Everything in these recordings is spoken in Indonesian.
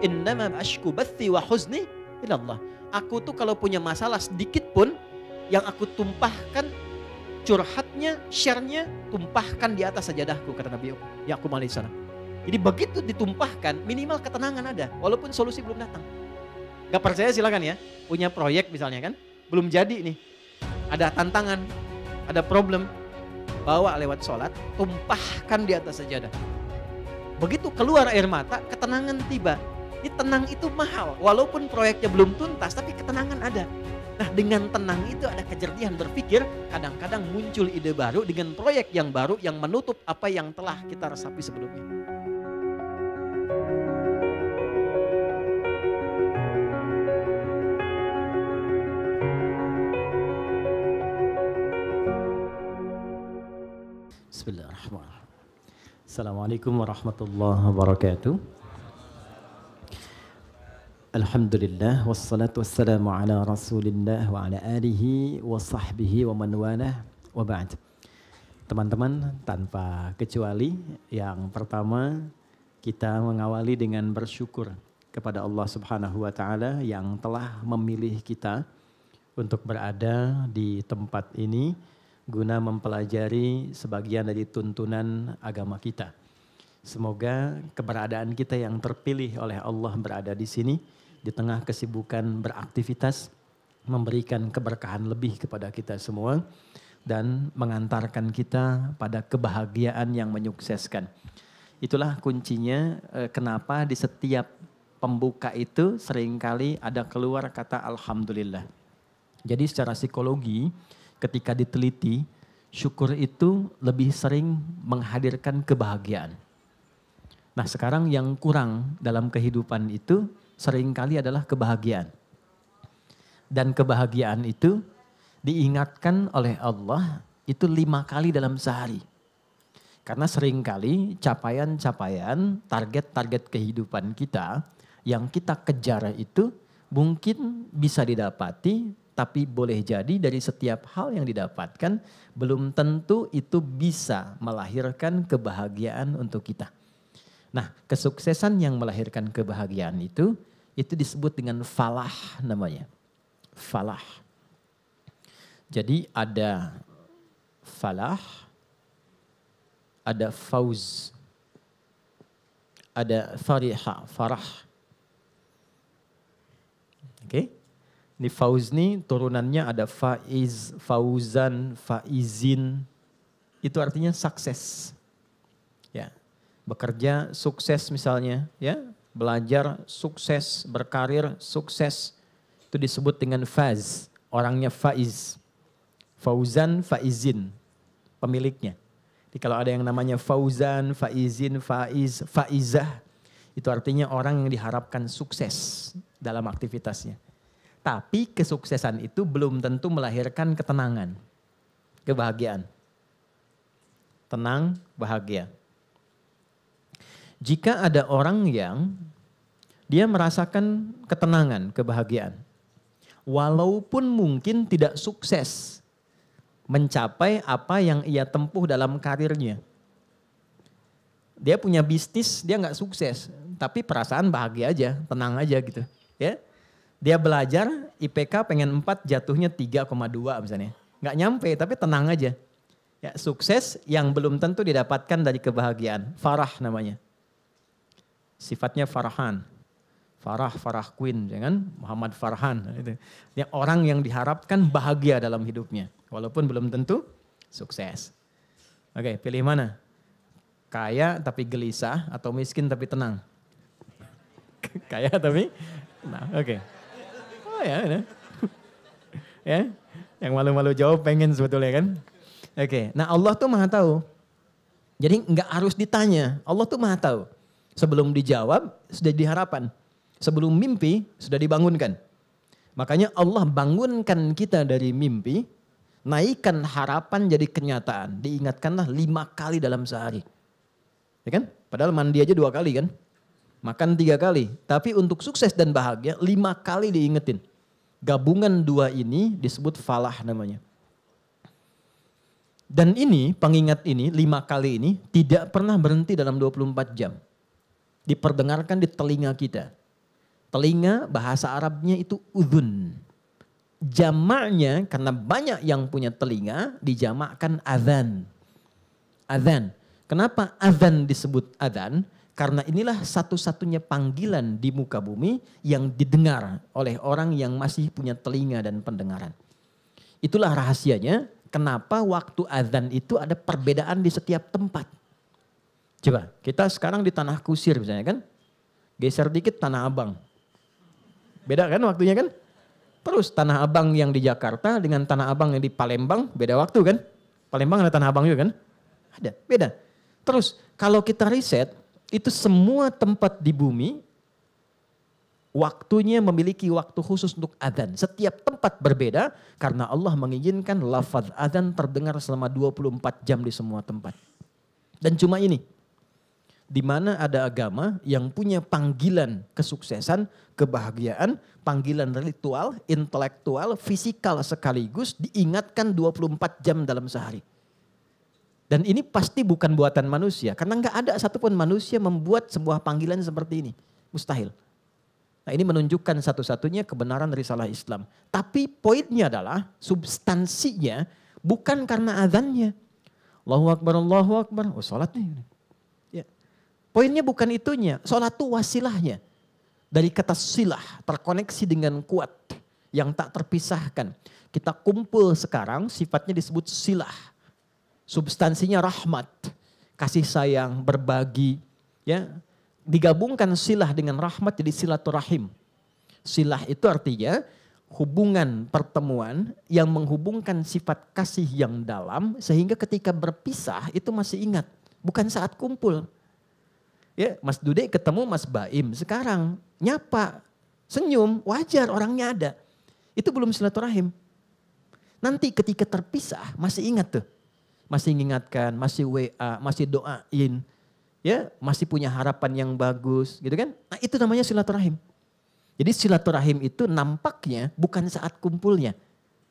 Innama ashku bathi wa huzni ilallah. Aku tuh kalau punya masalah sedikit pun yang aku tumpahkan curhatnya, share-nya tumpahkan di atas sajadahku kata Nabi Ya aku malih sana Jadi begitu ditumpahkan minimal ketenangan ada walaupun solusi belum datang. Gak percaya silakan ya. Punya proyek misalnya kan belum jadi nih. Ada tantangan, ada problem, bawa lewat sholat, tumpahkan di atas sajadah. Begitu keluar air mata, ketenangan tiba. Jadi tenang itu mahal. Walaupun proyeknya belum tuntas, tapi ketenangan ada. Nah dengan tenang itu ada kejernihan berpikir, kadang-kadang muncul ide baru dengan proyek yang baru yang menutup apa yang telah kita resapi sebelumnya. Bismillahirrahmanirrahim. Assalamualaikum warahmatullahi wabarakatuh. Alhamdulillah wassalatu wassalamu ala Rasulillah wa ala alihi wa sahbihi wa man walah wa ba'd. Teman-teman, tanpa kecuali yang pertama kita mengawali dengan bersyukur kepada Allah Subhanahu wa taala yang telah memilih kita untuk berada di tempat ini guna mempelajari sebagian dari tuntunan agama kita. Semoga keberadaan kita yang terpilih oleh Allah berada di sini di tengah kesibukan beraktivitas memberikan keberkahan lebih kepada kita semua dan mengantarkan kita pada kebahagiaan yang menyukseskan. Itulah kuncinya eh, kenapa di setiap pembuka itu seringkali ada keluar kata alhamdulillah. Jadi secara psikologi ketika diteliti syukur itu lebih sering menghadirkan kebahagiaan. Nah, sekarang yang kurang dalam kehidupan itu seringkali adalah kebahagiaan. Dan kebahagiaan itu diingatkan oleh Allah itu lima kali dalam sehari. Karena seringkali capaian-capaian, target-target kehidupan kita yang kita kejar itu mungkin bisa didapati tapi boleh jadi dari setiap hal yang didapatkan belum tentu itu bisa melahirkan kebahagiaan untuk kita. Nah, kesuksesan yang melahirkan kebahagiaan itu itu disebut dengan falah namanya. Falah. Jadi ada falah, ada fauz, ada fariha, farah. Oke. Okay? Ini fauz ni turunannya ada faiz, fauzan, faizin. Itu artinya sukses. Ya. Bekerja sukses misalnya, ya belajar, sukses, berkarir, sukses. Itu disebut dengan faz, orangnya faiz. Fauzan, faizin, pemiliknya. Jadi kalau ada yang namanya fauzan, faizin, faiz, faizah, itu artinya orang yang diharapkan sukses dalam aktivitasnya. Tapi kesuksesan itu belum tentu melahirkan ketenangan, kebahagiaan. Tenang, bahagia jika ada orang yang dia merasakan ketenangan, kebahagiaan. Walaupun mungkin tidak sukses mencapai apa yang ia tempuh dalam karirnya. Dia punya bisnis, dia nggak sukses, tapi perasaan bahagia aja, tenang aja gitu. Ya, dia belajar IPK pengen 4 jatuhnya 3,2 misalnya. Nggak nyampe tapi tenang aja. Ya, sukses yang belum tentu didapatkan dari kebahagiaan. Farah namanya sifatnya Farhan. Farah, Farah Queen, ya kan? Muhammad Farhan. Nah itu. Dia orang yang diharapkan bahagia dalam hidupnya. Walaupun belum tentu sukses. Oke, pilih mana? Kaya tapi gelisah atau miskin tapi tenang? Kaya tapi nah, oke. Okay. Oh ya, ya. ya. Yang malu-malu jawab pengen sebetulnya kan? Oke, okay. nah Allah tuh maha tahu. Jadi nggak harus ditanya, Allah tuh maha tahu. Sebelum dijawab, sudah diharapkan. Sebelum mimpi, sudah dibangunkan. Makanya Allah bangunkan kita dari mimpi, naikkan harapan jadi kenyataan. Diingatkanlah lima kali dalam sehari. Ya kan? Padahal mandi aja dua kali kan. Makan tiga kali. Tapi untuk sukses dan bahagia, lima kali diingetin. Gabungan dua ini disebut falah namanya. Dan ini, pengingat ini, lima kali ini, tidak pernah berhenti dalam 24 jam diperdengarkan di telinga kita. Telinga bahasa Arabnya itu udhun. Jamaknya karena banyak yang punya telinga dijamakkan azan. Azan. Kenapa azan disebut azan? Karena inilah satu-satunya panggilan di muka bumi yang didengar oleh orang yang masih punya telinga dan pendengaran. Itulah rahasianya kenapa waktu azan itu ada perbedaan di setiap tempat. Coba, kita sekarang di tanah kusir misalnya kan. Geser dikit tanah abang. Beda kan waktunya kan? Terus tanah abang yang di Jakarta dengan tanah abang yang di Palembang beda waktu kan? Palembang ada tanah abang juga kan? Ada, beda. Terus kalau kita riset, itu semua tempat di bumi waktunya memiliki waktu khusus untuk adzan. Setiap tempat berbeda karena Allah mengizinkan lafaz adzan terdengar selama 24 jam di semua tempat. Dan cuma ini, di mana ada agama yang punya panggilan kesuksesan, kebahagiaan, panggilan ritual, intelektual, fisikal sekaligus diingatkan 24 jam dalam sehari. Dan ini pasti bukan buatan manusia karena nggak ada satupun manusia membuat sebuah panggilan seperti ini. Mustahil. Nah ini menunjukkan satu-satunya kebenaran risalah Islam. Tapi poinnya adalah substansinya bukan karena azannya. Allahu Akbar, Allahu Akbar. Oh sholat nih. Poinnya bukan itunya, sholat itu wasilahnya. Dari kata silah, terkoneksi dengan kuat yang tak terpisahkan. Kita kumpul sekarang sifatnya disebut silah. Substansinya rahmat, kasih sayang, berbagi. ya Digabungkan silah dengan rahmat jadi silaturahim. Silah itu artinya hubungan pertemuan yang menghubungkan sifat kasih yang dalam sehingga ketika berpisah itu masih ingat. Bukan saat kumpul, Ya, Mas Dude ketemu Mas Baim sekarang nyapa, senyum, wajar orangnya ada. Itu belum silaturahim. Nanti ketika terpisah masih ingat tuh. Masih ingatkan, masih WA, masih doain. Ya, masih punya harapan yang bagus gitu kan. Nah, itu namanya silaturahim. Jadi silaturahim itu nampaknya bukan saat kumpulnya,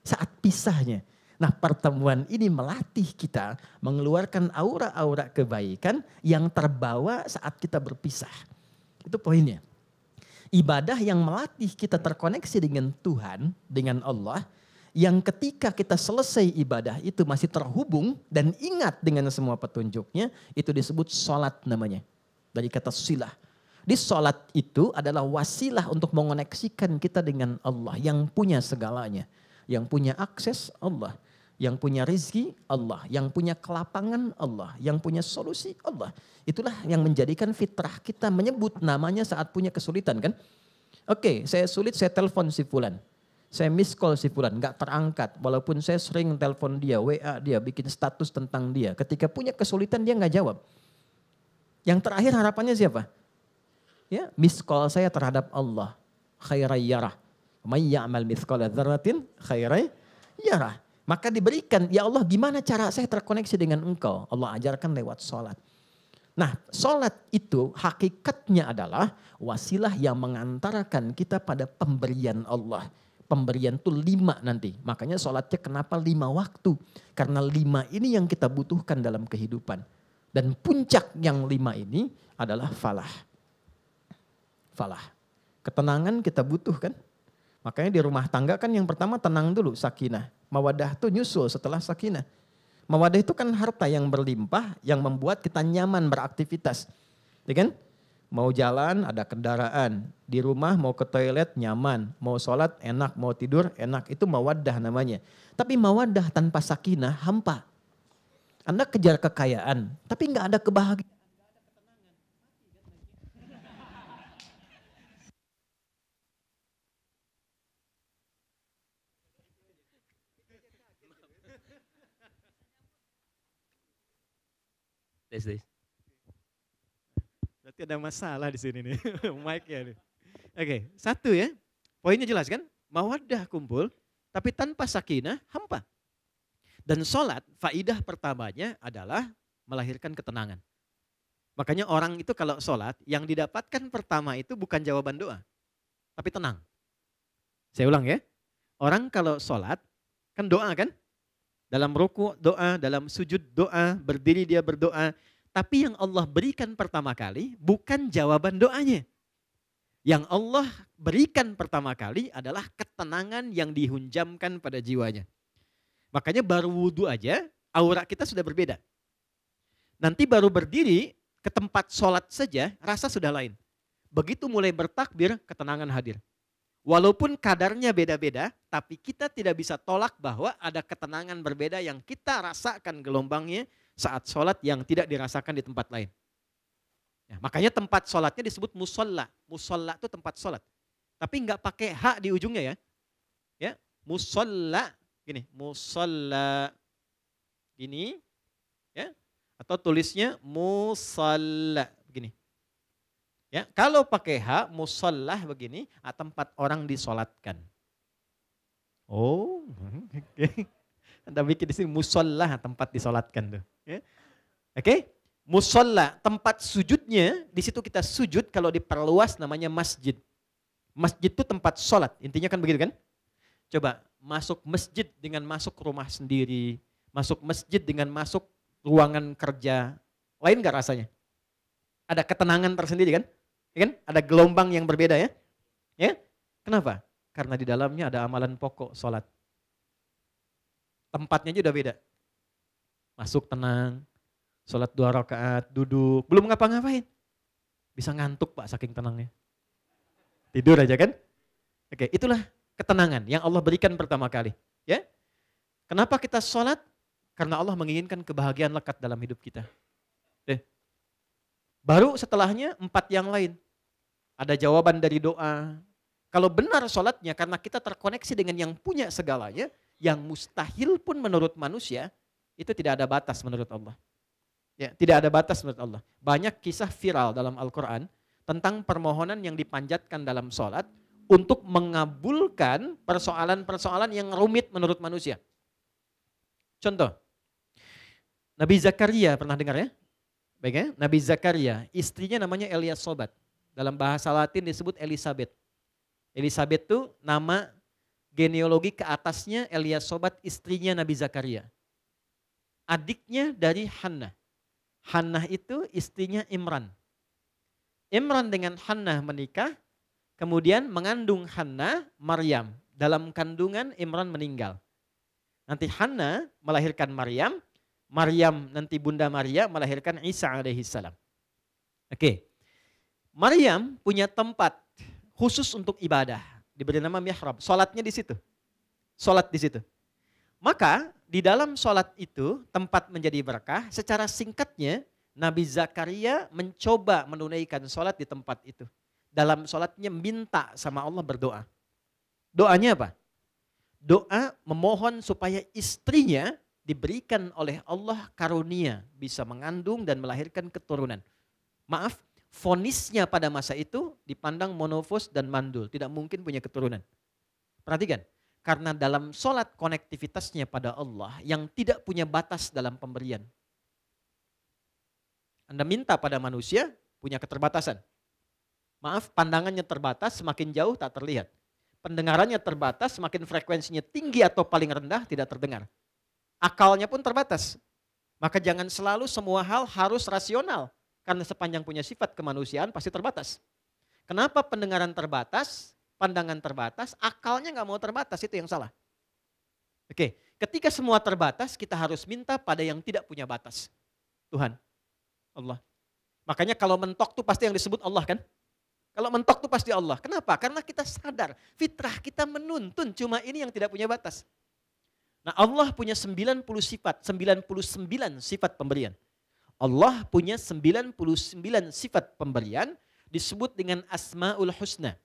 saat pisahnya. Nah pertemuan ini melatih kita mengeluarkan aura-aura kebaikan yang terbawa saat kita berpisah. Itu poinnya. Ibadah yang melatih kita terkoneksi dengan Tuhan, dengan Allah, yang ketika kita selesai ibadah itu masih terhubung dan ingat dengan semua petunjuknya, itu disebut sholat namanya. Dari kata silah. Di sholat itu adalah wasilah untuk mengoneksikan kita dengan Allah yang punya segalanya. Yang punya akses Allah yang punya rizki Allah, yang punya kelapangan Allah, yang punya solusi Allah. Itulah yang menjadikan fitrah kita menyebut namanya saat punya kesulitan kan. Oke, saya sulit, saya telepon si Fulan. Saya miss call si Fulan, gak terangkat. Walaupun saya sering telepon dia, WA dia, bikin status tentang dia. Ketika punya kesulitan dia gak jawab. Yang terakhir harapannya siapa? Ya, miss call saya terhadap Allah. Khairai yarah. May ya'mal mithqala dzarratin khairai yarah. Maka diberikan, ya Allah gimana cara saya terkoneksi dengan engkau? Allah ajarkan lewat sholat. Nah, sholat itu hakikatnya adalah wasilah yang mengantarkan kita pada pemberian Allah. Pemberian itu lima nanti. Makanya sholatnya kenapa lima waktu? Karena lima ini yang kita butuhkan dalam kehidupan. Dan puncak yang lima ini adalah falah. Falah. Ketenangan kita butuhkan. Makanya di rumah tangga kan yang pertama tenang dulu sakinah. Mawadah itu nyusul setelah sakinah. Mawadah itu kan harta yang berlimpah yang membuat kita nyaman beraktivitas. Ya kan? Mau jalan ada kendaraan, di rumah mau ke toilet nyaman, mau sholat enak, mau tidur enak. Itu mawadah namanya. Tapi mawadah tanpa sakinah hampa. Anda kejar kekayaan, tapi nggak ada kebahagiaan. Tes, Berarti ada masalah di sini nih, mic ya. nih. Oke, okay, satu ya. Poinnya jelas kan? Mawaddah kumpul, tapi tanpa sakinah hampa. Dan sholat, faidah pertamanya adalah melahirkan ketenangan. Makanya orang itu kalau sholat, yang didapatkan pertama itu bukan jawaban doa, tapi tenang. Saya ulang ya. Orang kalau sholat, kan doa kan? Dalam ruku doa, dalam sujud doa, berdiri dia berdoa. Tapi yang Allah berikan pertama kali bukan jawaban doanya. Yang Allah berikan pertama kali adalah ketenangan yang dihunjamkan pada jiwanya. Makanya baru wudhu aja, aura kita sudah berbeda. Nanti baru berdiri ke tempat sholat saja, rasa sudah lain. Begitu mulai bertakbir, ketenangan hadir. Walaupun kadarnya beda-beda, tapi kita tidak bisa tolak bahwa ada ketenangan berbeda yang kita rasakan gelombangnya saat sholat yang tidak dirasakan di tempat lain. Ya, makanya tempat sholatnya disebut musolla. Musolla itu tempat sholat. Tapi nggak pakai hak di ujungnya ya. Ya, musola gini, musolla gini, ya, atau tulisnya musolla. Ya, kalau pakai ha musallah begini, ah, tempat orang disolatkan. Oh, oke. Okay. Anda bikin di sini musallah ah, tempat disolatkan tuh. Ya. Oke, okay? musolla tempat sujudnya di situ kita sujud kalau diperluas namanya masjid. Masjid itu tempat sholat, intinya kan begitu kan? Coba masuk masjid dengan masuk rumah sendiri, masuk masjid dengan masuk ruangan kerja, lain gak rasanya? Ada ketenangan tersendiri kan? Ya kan? Ada gelombang yang berbeda ya. Ya? Kenapa? Karena di dalamnya ada amalan pokok salat. Tempatnya juga beda. Masuk tenang, salat dua rakaat, duduk, belum ngapa-ngapain. Bisa ngantuk Pak saking tenangnya. Tidur aja kan? Oke, itulah ketenangan yang Allah berikan pertama kali, ya. Kenapa kita salat? Karena Allah menginginkan kebahagiaan lekat dalam hidup kita. Eh. Baru setelahnya empat yang lain ada jawaban dari doa. Kalau benar sholatnya karena kita terkoneksi dengan yang punya segalanya, yang mustahil pun menurut manusia, itu tidak ada batas menurut Allah. Ya, tidak ada batas menurut Allah. Banyak kisah viral dalam Al-Quran tentang permohonan yang dipanjatkan dalam sholat untuk mengabulkan persoalan-persoalan yang rumit menurut manusia. Contoh, Nabi Zakaria pernah dengar ya? Baik ya, Nabi Zakaria, istrinya namanya Elias Sobat. Dalam bahasa Latin disebut Elizabeth. Elizabeth itu nama genealogi ke atasnya Elia Sobat istrinya Nabi Zakaria. Adiknya dari Hannah. Hannah itu istrinya Imran. Imran dengan Hannah menikah, kemudian mengandung Hannah Maryam. Dalam kandungan Imran meninggal. Nanti Hannah melahirkan Maryam, Maryam nanti bunda Maria melahirkan Isa alaihissalam. Oke. Okay. Maryam punya tempat khusus untuk ibadah. Diberi nama mihrab. Salatnya di situ. salat di situ. Maka di dalam salat itu tempat menjadi berkah. Secara singkatnya Nabi Zakaria mencoba menunaikan salat di tempat itu. Dalam solatnya minta sama Allah berdoa. Doanya apa? Doa memohon supaya istrinya diberikan oleh Allah karunia bisa mengandung dan melahirkan keturunan. Maaf, Fonisnya pada masa itu dipandang monofos dan mandul, tidak mungkin punya keturunan. Perhatikan, karena dalam sholat konektivitasnya pada Allah yang tidak punya batas dalam pemberian. Anda minta pada manusia punya keterbatasan. Maaf, pandangannya terbatas, semakin jauh tak terlihat. Pendengarannya terbatas, semakin frekuensinya tinggi atau paling rendah tidak terdengar. Akalnya pun terbatas. Maka jangan selalu semua hal harus rasional. Karena sepanjang punya sifat kemanusiaan pasti terbatas. Kenapa pendengaran terbatas, pandangan terbatas, akalnya nggak mau terbatas, itu yang salah. Oke, ketika semua terbatas, kita harus minta pada yang tidak punya batas. Tuhan, Allah. Makanya kalau mentok tuh pasti yang disebut Allah kan? Kalau mentok tuh pasti Allah. Kenapa? Karena kita sadar, fitrah kita menuntun, cuma ini yang tidak punya batas. Nah Allah punya 90 sifat, 99 sifat pemberian. Allah punya 99 sifat pemberian disebut dengan Asmaul Husna.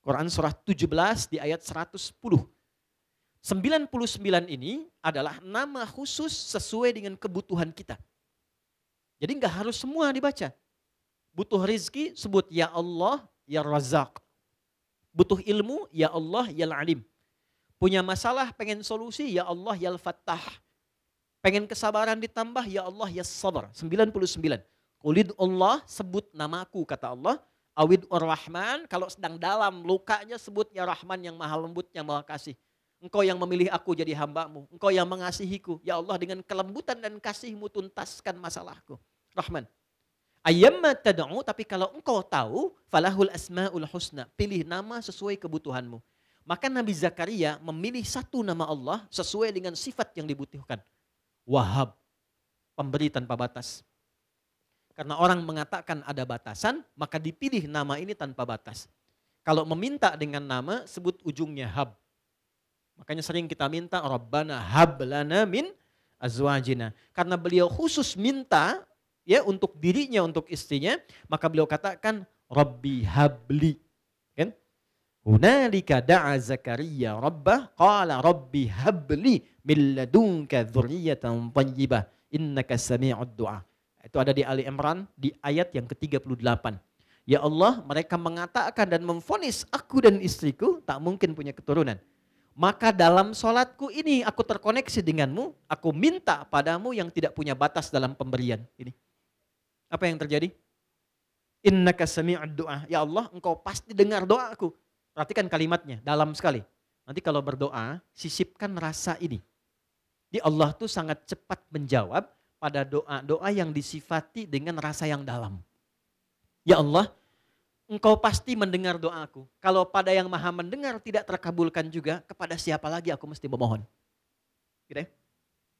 Quran surah 17 di ayat 110. 99 ini adalah nama khusus sesuai dengan kebutuhan kita. Jadi nggak harus semua dibaca. Butuh rizki sebut ya Allah ya Razak. Butuh ilmu ya Allah ya Alim. Punya masalah pengen solusi ya Allah ya al Fattah Pengen kesabaran ditambah, ya Allah ya sabar. 99. Kulid Allah, sebut namaku, kata Allah. Awid Ar-Rahman, kalau sedang dalam lukanya sebut ya Rahman yang maha lembut, yang maha kasih. Engkau yang memilih aku jadi hambamu. Engkau yang mengasihiku. Ya Allah dengan kelembutan dan kasihmu tuntaskan masalahku. Rahman. Ayamma tad'u tapi kalau engkau tahu falahul asmaul husna. Pilih nama sesuai kebutuhanmu. Maka Nabi Zakaria memilih satu nama Allah sesuai dengan sifat yang dibutuhkan wahab, pemberi tanpa batas. Karena orang mengatakan ada batasan, maka dipilih nama ini tanpa batas. Kalau meminta dengan nama, sebut ujungnya hab. Makanya sering kita minta, Rabbana hablana min azwajina. Karena beliau khusus minta ya untuk dirinya, untuk istrinya, maka beliau katakan, Rabbi habli Hunalika da'a Zakaria rabbah qala rabbi habli min ladunka dzurriyyatan thayyibah innaka sami'ud du'a. Itu ada di Ali Imran di ayat yang ke-38. Ya Allah, mereka mengatakan dan memfonis aku dan istriku tak mungkin punya keturunan. Maka dalam solatku ini aku terkoneksi denganmu, aku minta padamu yang tidak punya batas dalam pemberian. Ini. Apa yang terjadi? Innaka sami'ud du'a. Ya Allah, engkau pasti dengar doaku Perhatikan kalimatnya, dalam sekali. Nanti kalau berdoa, sisipkan rasa ini. Di Allah tuh sangat cepat menjawab pada doa-doa yang disifati dengan rasa yang dalam. Ya Allah, engkau pasti mendengar doaku. Kalau pada yang maha mendengar tidak terkabulkan juga, kepada siapa lagi aku mesti memohon. Gitu ya?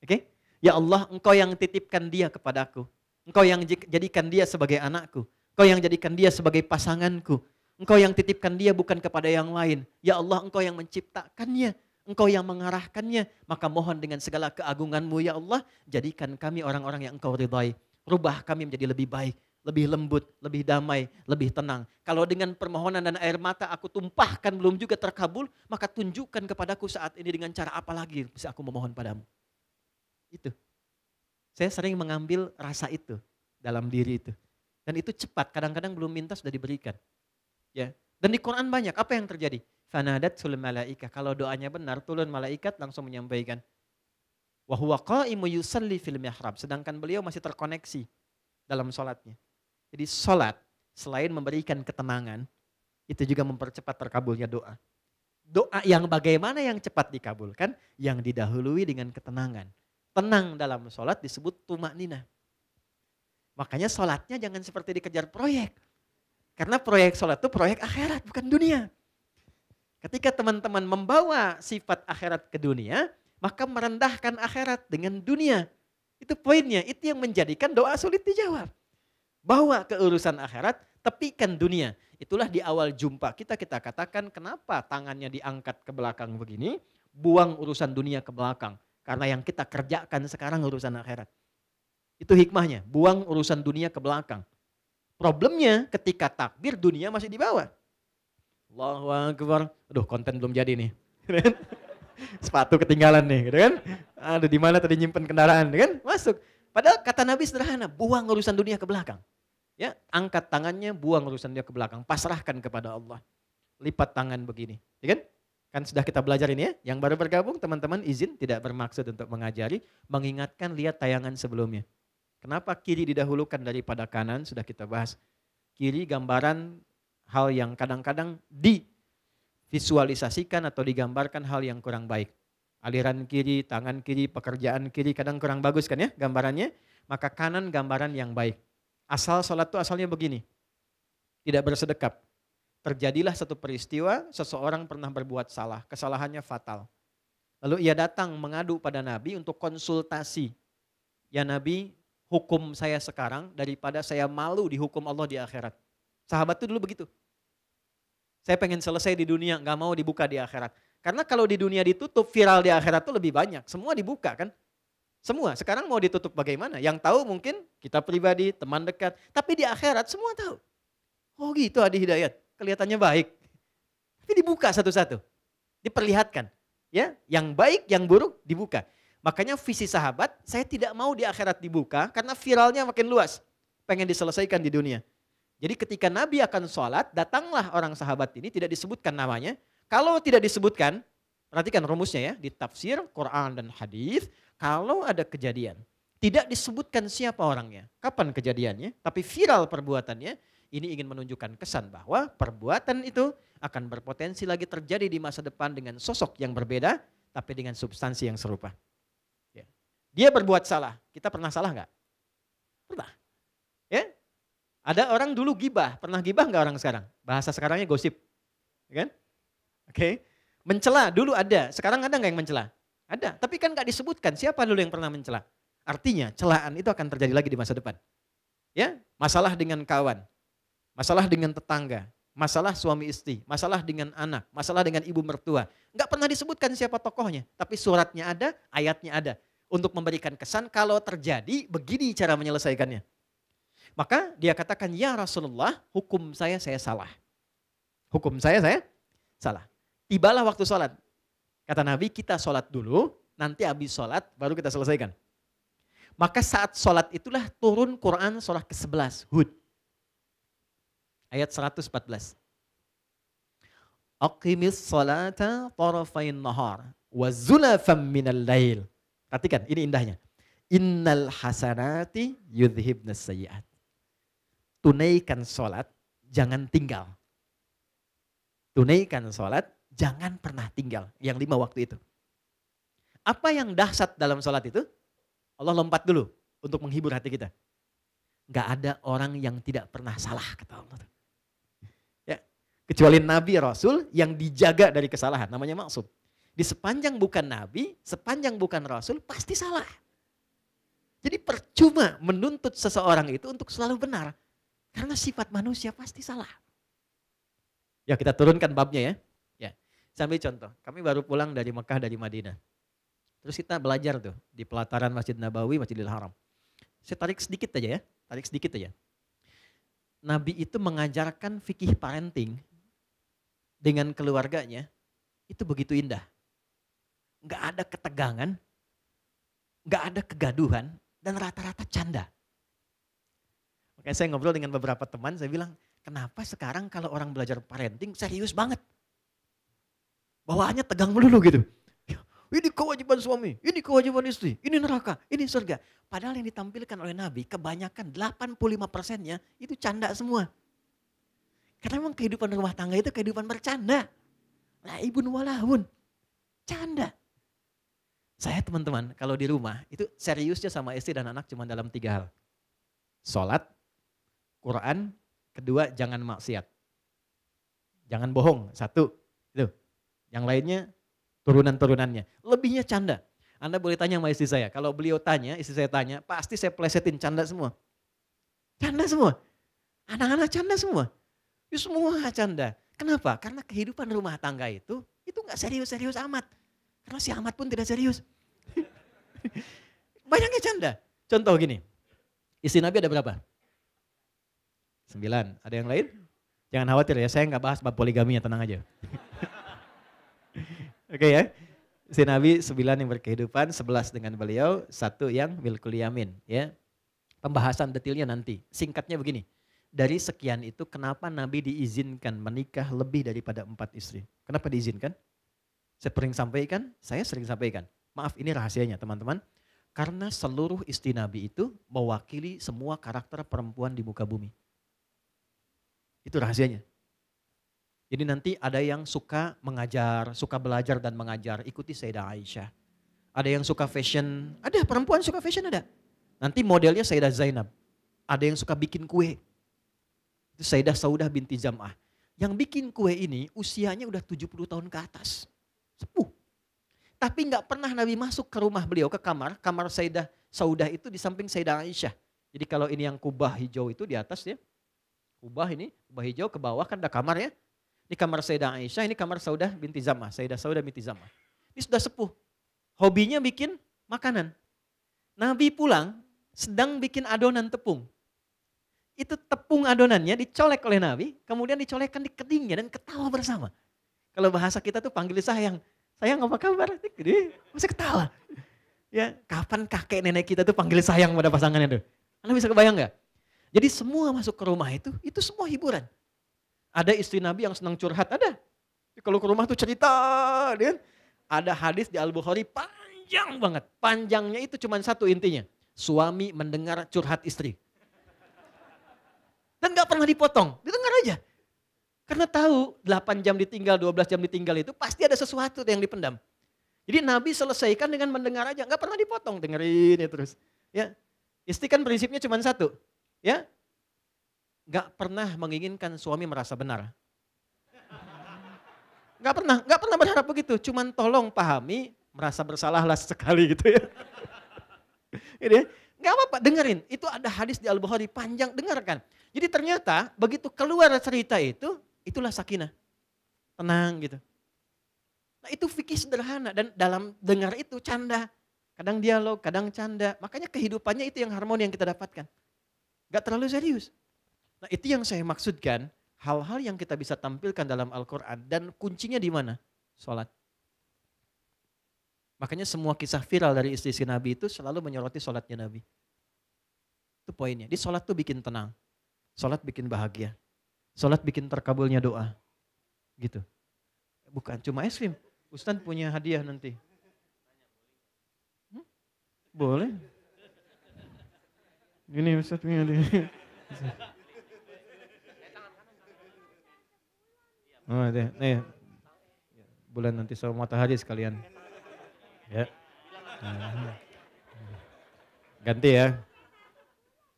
Oke? Ya Allah, engkau yang titipkan dia kepadaku. Engkau yang jadikan dia sebagai anakku. Engkau yang jadikan dia sebagai pasanganku. Engkau yang titipkan dia bukan kepada yang lain. Ya Allah, Engkau yang menciptakannya. Engkau yang mengarahkannya. Maka mohon dengan segala keagunganmu ya Allah, jadikan kami orang-orang yang Engkau ridhai, Rubah kami menjadi lebih baik, lebih lembut, lebih damai, lebih tenang. Kalau dengan permohonan dan air mata aku tumpahkan belum juga terkabul, maka tunjukkan kepadaku saat ini dengan cara apa lagi bisa aku memohon padamu. Itu. Saya sering mengambil rasa itu dalam diri itu. Dan itu cepat, kadang-kadang belum minta sudah diberikan. Ya. Dan di Quran banyak apa yang terjadi? Fanadat sul malaika. Kalau doanya benar, turun malaikat langsung menyampaikan. Wa huwa qaimu yusalli fil mihrab. Sedangkan beliau masih terkoneksi dalam sholatnya. Jadi sholat selain memberikan ketenangan, itu juga mempercepat terkabulnya doa. Doa yang bagaimana yang cepat dikabulkan? Yang didahului dengan ketenangan. Tenang dalam sholat disebut tumak nina. Makanya sholatnya jangan seperti dikejar proyek karena proyek sholat itu proyek akhirat, bukan dunia. Ketika teman-teman membawa sifat akhirat ke dunia, maka merendahkan akhirat dengan dunia. Itu poinnya, itu yang menjadikan doa sulit dijawab. Bawa keurusan akhirat, tepikan dunia. Itulah di awal jumpa kita, kita katakan kenapa tangannya diangkat ke belakang begini, buang urusan dunia ke belakang. Karena yang kita kerjakan sekarang urusan akhirat. Itu hikmahnya, buang urusan dunia ke belakang. Problemnya ketika takbir dunia masih di bawah. Allahu Akbar. Aduh konten belum jadi nih. Sepatu ketinggalan nih gitu kan. Ada di mana tadi nyimpen kendaraan gitu kan. Masuk. Padahal kata Nabi sederhana, buang urusan dunia ke belakang. Ya, angkat tangannya, buang urusan dunia ke belakang, pasrahkan kepada Allah. Lipat tangan begini, ya kan? Kan sudah kita belajar ini ya. Yang baru bergabung teman-teman izin tidak bermaksud untuk mengajari, mengingatkan lihat tayangan sebelumnya. Kenapa kiri didahulukan daripada kanan? Sudah kita bahas. Kiri gambaran hal yang kadang-kadang divisualisasikan atau digambarkan hal yang kurang baik. Aliran kiri, tangan kiri, pekerjaan kiri kadang kurang bagus kan ya gambarannya. Maka kanan gambaran yang baik. Asal sholat itu asalnya begini. Tidak bersedekap. Terjadilah satu peristiwa, seseorang pernah berbuat salah, kesalahannya fatal. Lalu ia datang mengadu pada Nabi untuk konsultasi. Ya Nabi, hukum saya sekarang daripada saya malu dihukum Allah di akhirat. Sahabat itu dulu begitu. Saya pengen selesai di dunia, nggak mau dibuka di akhirat. Karena kalau di dunia ditutup, viral di akhirat tuh lebih banyak. Semua dibuka kan. Semua. Sekarang mau ditutup bagaimana? Yang tahu mungkin kita pribadi, teman dekat. Tapi di akhirat semua tahu. Oh gitu Adi Hidayat. Kelihatannya baik. Tapi dibuka satu-satu. Diperlihatkan. Ya, yang baik, yang buruk dibuka. Makanya visi sahabat, saya tidak mau di akhirat dibuka karena viralnya makin luas. Pengen diselesaikan di dunia. Jadi ketika Nabi akan sholat, datanglah orang sahabat ini tidak disebutkan namanya. Kalau tidak disebutkan, perhatikan rumusnya ya, di tafsir, Quran dan hadis. Kalau ada kejadian, tidak disebutkan siapa orangnya, kapan kejadiannya, tapi viral perbuatannya, ini ingin menunjukkan kesan bahwa perbuatan itu akan berpotensi lagi terjadi di masa depan dengan sosok yang berbeda, tapi dengan substansi yang serupa. Dia berbuat salah. Kita pernah salah nggak? Pernah. Ya? Ada orang dulu gibah. Pernah gibah nggak orang sekarang? Bahasa sekarangnya gosip. Ya kan? Oke. Mencela dulu ada. Sekarang ada nggak yang mencela? Ada. Tapi kan nggak disebutkan siapa dulu yang pernah mencela. Artinya celaan itu akan terjadi lagi di masa depan. Ya, masalah dengan kawan, masalah dengan tetangga, masalah suami istri, masalah dengan anak, masalah dengan ibu mertua. Enggak pernah disebutkan siapa tokohnya, tapi suratnya ada, ayatnya ada untuk memberikan kesan kalau terjadi begini cara menyelesaikannya. Maka dia katakan, "Ya Rasulullah, hukum saya saya salah. Hukum saya saya salah." Tibalah waktu sholat. Kata Nabi, kita sholat dulu, nanti habis sholat baru kita selesaikan. Maka saat sholat itulah turun Quran surah ke-11, Hud. Ayat 114. Aqimis salata tarafain nahar wa zulafam minal lail. Perhatikan, ini indahnya. Innal hasanati yudhibnas sayyiat. Tunaikan sholat, jangan tinggal. Tunaikan sholat, jangan pernah tinggal. Yang lima waktu itu. Apa yang dahsyat dalam sholat itu? Allah lompat dulu untuk menghibur hati kita. Gak ada orang yang tidak pernah salah kata Allah. Ya. Kecuali Nabi Rasul yang dijaga dari kesalahan. Namanya maksud di sepanjang bukan nabi, sepanjang bukan rasul pasti salah. Jadi percuma menuntut seseorang itu untuk selalu benar karena sifat manusia pasti salah. Ya kita turunkan babnya ya. Ya. Sambil contoh, kami baru pulang dari Mekah dari Madinah. Terus kita belajar tuh di pelataran Masjid Nabawi, Masjidil Haram. Saya tarik sedikit aja ya, tarik sedikit aja. Nabi itu mengajarkan fikih parenting dengan keluarganya itu begitu indah nggak ada ketegangan, nggak ada kegaduhan, dan rata-rata canda. Makanya saya ngobrol dengan beberapa teman, saya bilang, kenapa sekarang kalau orang belajar parenting serius banget? Bawaannya tegang melulu gitu. Ya, ini kewajiban suami, ini kewajiban istri, ini neraka, ini surga. Padahal yang ditampilkan oleh Nabi kebanyakan 85 persennya itu canda semua. Karena memang kehidupan rumah tangga itu kehidupan bercanda. Nah ibun walahun, canda. Saya teman-teman kalau di rumah itu seriusnya sama istri dan anak cuma dalam tiga hal. Sholat, Quran, kedua jangan maksiat. Jangan bohong, satu. Itu. Yang lainnya turunan-turunannya. Lebihnya canda. Anda boleh tanya sama istri saya. Kalau beliau tanya, istri saya tanya, pasti saya plesetin canda semua. Canda semua. Anak-anak canda semua. Ya semua canda. Kenapa? Karena kehidupan rumah tangga itu, itu nggak serius-serius amat. Karena si Ahmad pun tidak serius. Banyaknya canda. Contoh gini, istri Nabi ada berapa? Sembilan. Ada yang lain? Jangan khawatir ya, saya nggak bahas bab poligami tenang aja. Oke okay ya. Istri Nabi sembilan yang berkehidupan, sebelas dengan beliau, satu yang milkul yamin. Ya. Pembahasan detailnya nanti. Singkatnya begini, dari sekian itu kenapa Nabi diizinkan menikah lebih daripada empat istri? Kenapa diizinkan? Saya sering sampaikan, saya sering sampaikan. Maaf ini rahasianya teman-teman. Karena seluruh istri Nabi itu mewakili semua karakter perempuan di muka bumi. Itu rahasianya. Jadi nanti ada yang suka mengajar, suka belajar dan mengajar, ikuti Sayyidah Aisyah. Ada yang suka fashion, ada perempuan suka fashion ada. Nanti modelnya Sayyidah Zainab. Ada yang suka bikin kue. Itu Sayyidah Saudah binti Jam'ah. Yang bikin kue ini usianya udah 70 tahun ke atas sepuh. Tapi nggak pernah Nabi masuk ke rumah beliau, ke kamar. Kamar Sayyidah Saudah itu di samping Sayyidah Aisyah. Jadi kalau ini yang kubah hijau itu di atas ya. Kubah ini, kubah hijau ke bawah kan ada kamar ya. Ini kamar Sayyidah Aisyah, ini kamar Saudah binti Zama, Sayyidah Saudah binti Zama. Ini sudah sepuh. Hobinya bikin makanan. Nabi pulang sedang bikin adonan tepung. Itu tepung adonannya dicolek oleh Nabi, kemudian dicolekkan di kedingnya dan ketawa bersama. Kalau bahasa kita tuh panggil sayang. Sayang apa kabar? Gede, masih ketawa. Ya, kapan kakek nenek kita tuh panggil sayang pada pasangannya tuh? Anda bisa kebayang nggak? Jadi semua masuk ke rumah itu, itu semua hiburan. Ada istri Nabi yang senang curhat, ada. Ya, kalau ke rumah tuh cerita, dia kan. ada hadis di Al-Bukhari panjang banget. Panjangnya itu cuma satu intinya. Suami mendengar curhat istri. Dan gak pernah dipotong, didengar aja. Karena tahu 8 jam ditinggal, 12 jam ditinggal itu pasti ada sesuatu yang dipendam. Jadi Nabi selesaikan dengan mendengar aja, nggak pernah dipotong, dengerin ya terus. Ya, istri kan prinsipnya cuma satu, ya, nggak pernah menginginkan suami merasa benar. Nggak pernah, nggak pernah berharap begitu. Cuman tolong pahami, merasa bersalahlah sekali gitu ya. Ini gitu ya. nggak apa-apa, dengerin. Itu ada hadis di Al-Bukhari panjang, dengarkan. Jadi ternyata begitu keluar cerita itu, Itulah sakinah. Tenang gitu. Nah itu fikih sederhana dan dalam dengar itu canda. Kadang dialog, kadang canda. Makanya kehidupannya itu yang harmoni yang kita dapatkan. Gak terlalu serius. Nah itu yang saya maksudkan. Hal-hal yang kita bisa tampilkan dalam Al-Quran. Dan kuncinya di mana? Sholat. Makanya semua kisah viral dari istri-istri Nabi itu selalu menyoroti sholatnya Nabi. Itu poinnya. Di sholat tuh bikin tenang. Sholat bikin bahagia. Sholat bikin terkabulnya doa. Gitu. Bukan cuma es krim. Ustaz punya hadiah nanti. Hmm? Boleh. Ini Ustaz punya hadiah. Oh, deh, nah, nih. Ya. Bulan nanti sama matahari sekalian. Ya. Ganti ya.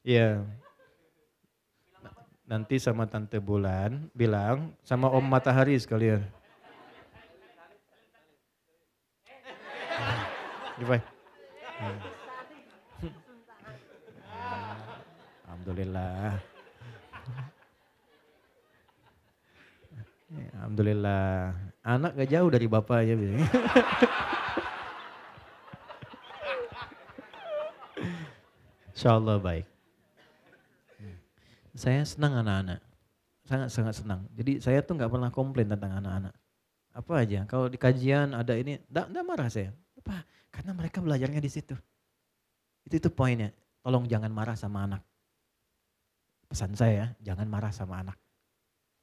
Iya. Yeah nanti sama tante bulan bilang sama om matahari sekalian. Gimana? Hmm. Alhamdulillah. Ya, alhamdulillah. Anak gak jauh dari bapak ya. Insya Allah baik saya senang anak-anak. Sangat-sangat senang. Jadi saya tuh nggak pernah komplain tentang anak-anak. Apa aja, kalau di kajian ada ini, enggak marah saya. Apa? Karena mereka belajarnya di situ. Itu itu poinnya. Tolong jangan marah sama anak. Pesan saya, jangan marah sama anak.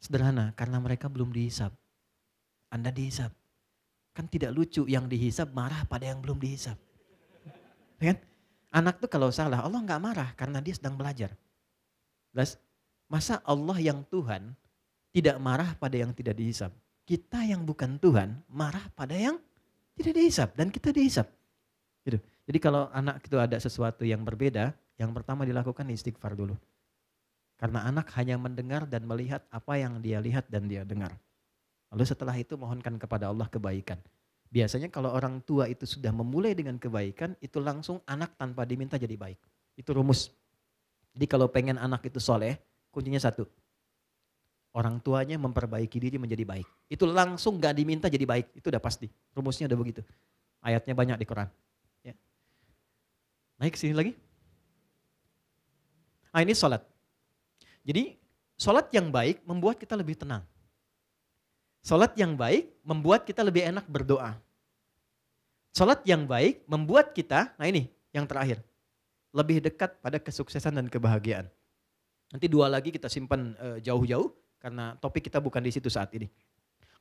Sederhana, karena mereka belum dihisap. Anda dihisap. Kan tidak lucu yang dihisap marah pada yang belum dihisap. Ya kan? Anak tuh kalau salah, Allah nggak marah karena dia sedang belajar. Masa Allah yang Tuhan tidak marah pada yang tidak dihisap? Kita yang bukan Tuhan marah pada yang tidak dihisap dan kita dihisap. Gitu. Jadi kalau anak itu ada sesuatu yang berbeda, yang pertama dilakukan istighfar dulu. Karena anak hanya mendengar dan melihat apa yang dia lihat dan dia dengar. Lalu setelah itu mohonkan kepada Allah kebaikan. Biasanya kalau orang tua itu sudah memulai dengan kebaikan, itu langsung anak tanpa diminta jadi baik. Itu rumus. Jadi kalau pengen anak itu soleh, kuncinya satu. Orang tuanya memperbaiki diri menjadi baik. Itu langsung gak diminta jadi baik. Itu udah pasti. Rumusnya udah begitu. Ayatnya banyak di Quran. Ya. Naik sini lagi. Nah ini sholat. Jadi sholat yang baik membuat kita lebih tenang. Sholat yang baik membuat kita lebih enak berdoa. Sholat yang baik membuat kita, nah ini yang terakhir, lebih dekat pada kesuksesan dan kebahagiaan. Nanti dua lagi kita simpan eh, jauh-jauh karena topik kita bukan di situ saat ini.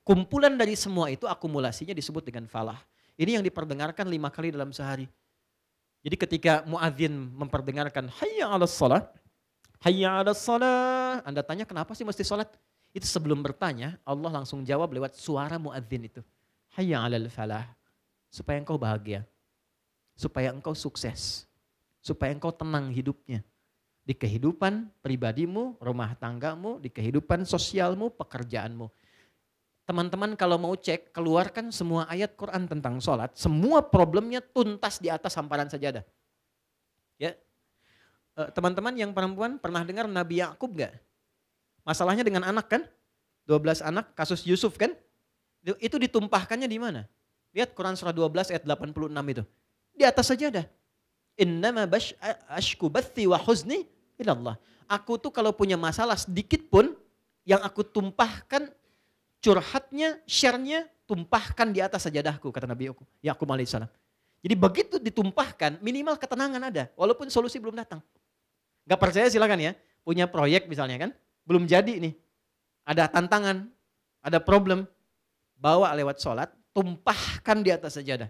Kumpulan dari semua itu akumulasinya disebut dengan falah. Ini yang diperdengarkan lima kali dalam sehari. Jadi ketika muadzin memperdengarkan hayya ala salah, hayya ala salah, Anda tanya kenapa sih mesti salat? Itu sebelum bertanya, Allah langsung jawab lewat suara muadzin itu. Hayya ala falah, supaya engkau bahagia, supaya engkau sukses supaya engkau tenang hidupnya. Di kehidupan pribadimu, rumah tanggamu, di kehidupan sosialmu, pekerjaanmu. Teman-teman kalau mau cek, keluarkan semua ayat Quran tentang sholat, semua problemnya tuntas di atas hamparan sajadah. Ya, eh, Teman-teman yang perempuan pernah dengar Nabi Yakub gak? Masalahnya dengan anak kan? 12 anak, kasus Yusuf kan? Itu ditumpahkannya di mana? Lihat Quran surah 12 ayat 86 itu. Di atas sajadah. Innama bash ashku bathi wa huzni ilallah. Aku tuh kalau punya masalah sedikit pun yang aku tumpahkan curhatnya, share-nya tumpahkan di atas sajadahku kata Nabi aku. Ya aku salam. Jadi begitu ditumpahkan minimal ketenangan ada walaupun solusi belum datang. Gak percaya silakan ya. Punya proyek misalnya kan belum jadi nih. Ada tantangan, ada problem. Bawa lewat sholat, tumpahkan di atas sajadah.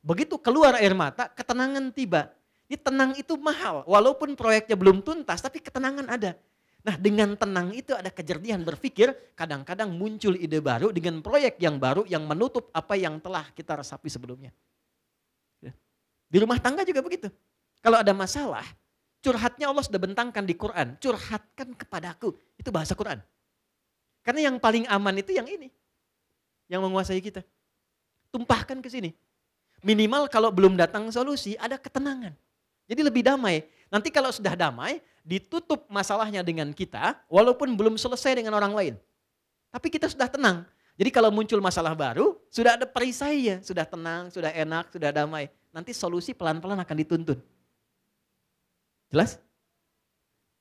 Begitu keluar air mata, ketenangan tiba. Ini tenang itu mahal, walaupun proyeknya belum tuntas, tapi ketenangan ada. Nah dengan tenang itu ada kejernihan berpikir, kadang-kadang muncul ide baru dengan proyek yang baru yang menutup apa yang telah kita resapi sebelumnya. Ya. Di rumah tangga juga begitu. Kalau ada masalah, curhatnya Allah sudah bentangkan di Quran. Curhatkan kepadaku. Itu bahasa Quran. Karena yang paling aman itu yang ini. Yang menguasai kita. Tumpahkan ke sini. Minimal kalau belum datang solusi ada ketenangan. Jadi lebih damai. Nanti kalau sudah damai, ditutup masalahnya dengan kita walaupun belum selesai dengan orang lain. Tapi kita sudah tenang. Jadi kalau muncul masalah baru, sudah ada perisai ya, sudah tenang, sudah enak, sudah damai. Nanti solusi pelan-pelan akan dituntun. Jelas?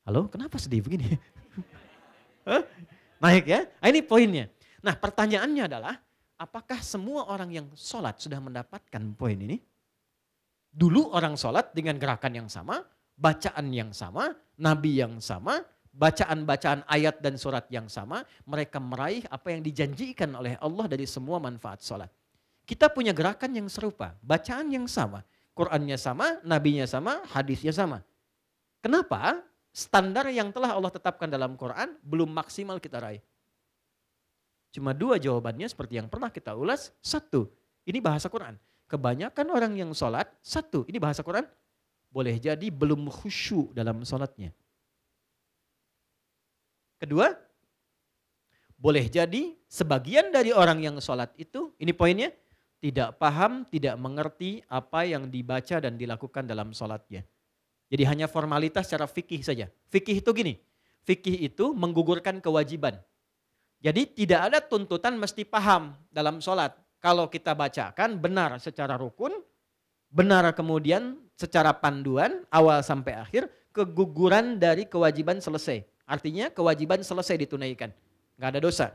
Halo, kenapa sedih begini? Hah? Naik ya? Nah, ini poinnya. Nah pertanyaannya adalah, Apakah semua orang yang sholat sudah mendapatkan poin ini? Dulu orang sholat dengan gerakan yang sama, bacaan yang sama, nabi yang sama, bacaan-bacaan ayat dan surat yang sama, mereka meraih apa yang dijanjikan oleh Allah dari semua manfaat sholat. Kita punya gerakan yang serupa, bacaan yang sama, Qurannya sama, nabinya sama, hadisnya sama. Kenapa standar yang telah Allah tetapkan dalam Quran belum maksimal kita raih? Cuma dua jawabannya seperti yang pernah kita ulas. Satu, ini bahasa Quran. Kebanyakan orang yang sholat, satu, ini bahasa Quran, boleh jadi belum khusyuk dalam sholatnya. Kedua, boleh jadi sebagian dari orang yang sholat itu, ini poinnya, tidak paham, tidak mengerti apa yang dibaca dan dilakukan dalam sholatnya. Jadi hanya formalitas secara fikih saja. Fikih itu gini, fikih itu menggugurkan kewajiban. Jadi tidak ada tuntutan mesti paham dalam sholat. Kalau kita bacakan benar secara rukun, benar kemudian secara panduan awal sampai akhir, keguguran dari kewajiban selesai. Artinya kewajiban selesai ditunaikan. Nggak ada dosa.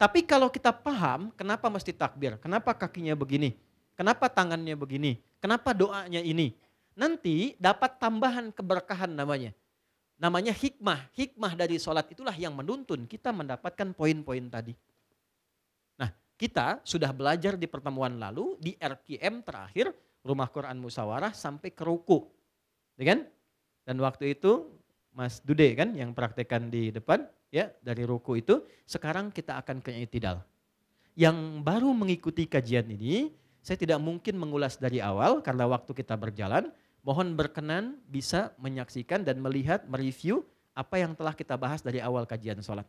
Tapi kalau kita paham kenapa mesti takbir, kenapa kakinya begini, kenapa tangannya begini, kenapa doanya ini, nanti dapat tambahan keberkahan namanya. Namanya hikmah. Hikmah dari sholat itulah yang menuntun kita mendapatkan poin-poin tadi. Nah kita sudah belajar di pertemuan lalu di RQM terakhir rumah Quran Musawarah sampai ke ruku. Ya kan? Dan waktu itu Mas Dude kan yang praktekan di depan ya dari ruku itu sekarang kita akan ke itidal. Yang baru mengikuti kajian ini saya tidak mungkin mengulas dari awal karena waktu kita berjalan Mohon berkenan bisa menyaksikan dan melihat, mereview apa yang telah kita bahas dari awal kajian sholat.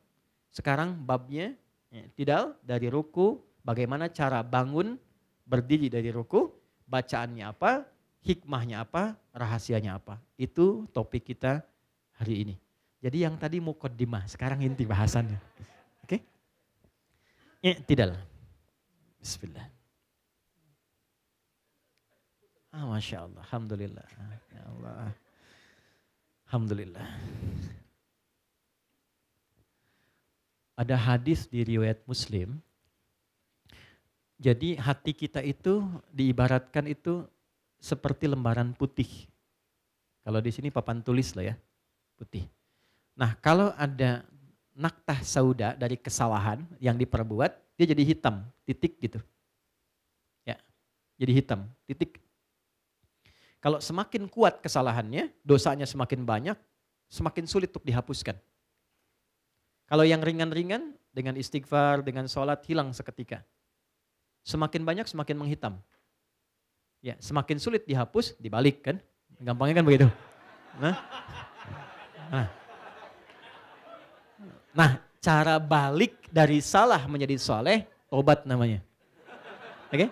Sekarang babnya ya, tidak dari ruku, bagaimana cara bangun berdiri dari ruku, bacaannya apa, hikmahnya apa, rahasianya apa. Itu topik kita hari ini. Jadi yang tadi mukaddimah, sekarang inti bahasannya. Oke? Okay? Ya, Bismillah. Ah, Masya Allah. Alhamdulillah. Ah, ya Allah. Alhamdulillah. Ada hadis di riwayat Muslim. Jadi hati kita itu diibaratkan itu seperti lembaran putih. Kalau di sini papan tulis lah ya, putih. Nah kalau ada naktah sauda dari kesalahan yang diperbuat, dia jadi hitam, titik gitu. Ya, jadi hitam, titik. Kalau semakin kuat kesalahannya, dosanya semakin banyak, semakin sulit untuk dihapuskan. Kalau yang ringan-ringan, dengan istighfar, dengan sholat, hilang seketika. Semakin banyak, semakin menghitam. Ya, semakin sulit dihapus, dibalik kan. Gampangnya kan begitu. Nah, nah. nah cara balik dari salah menjadi soleh, tobat namanya. Oke? Okay?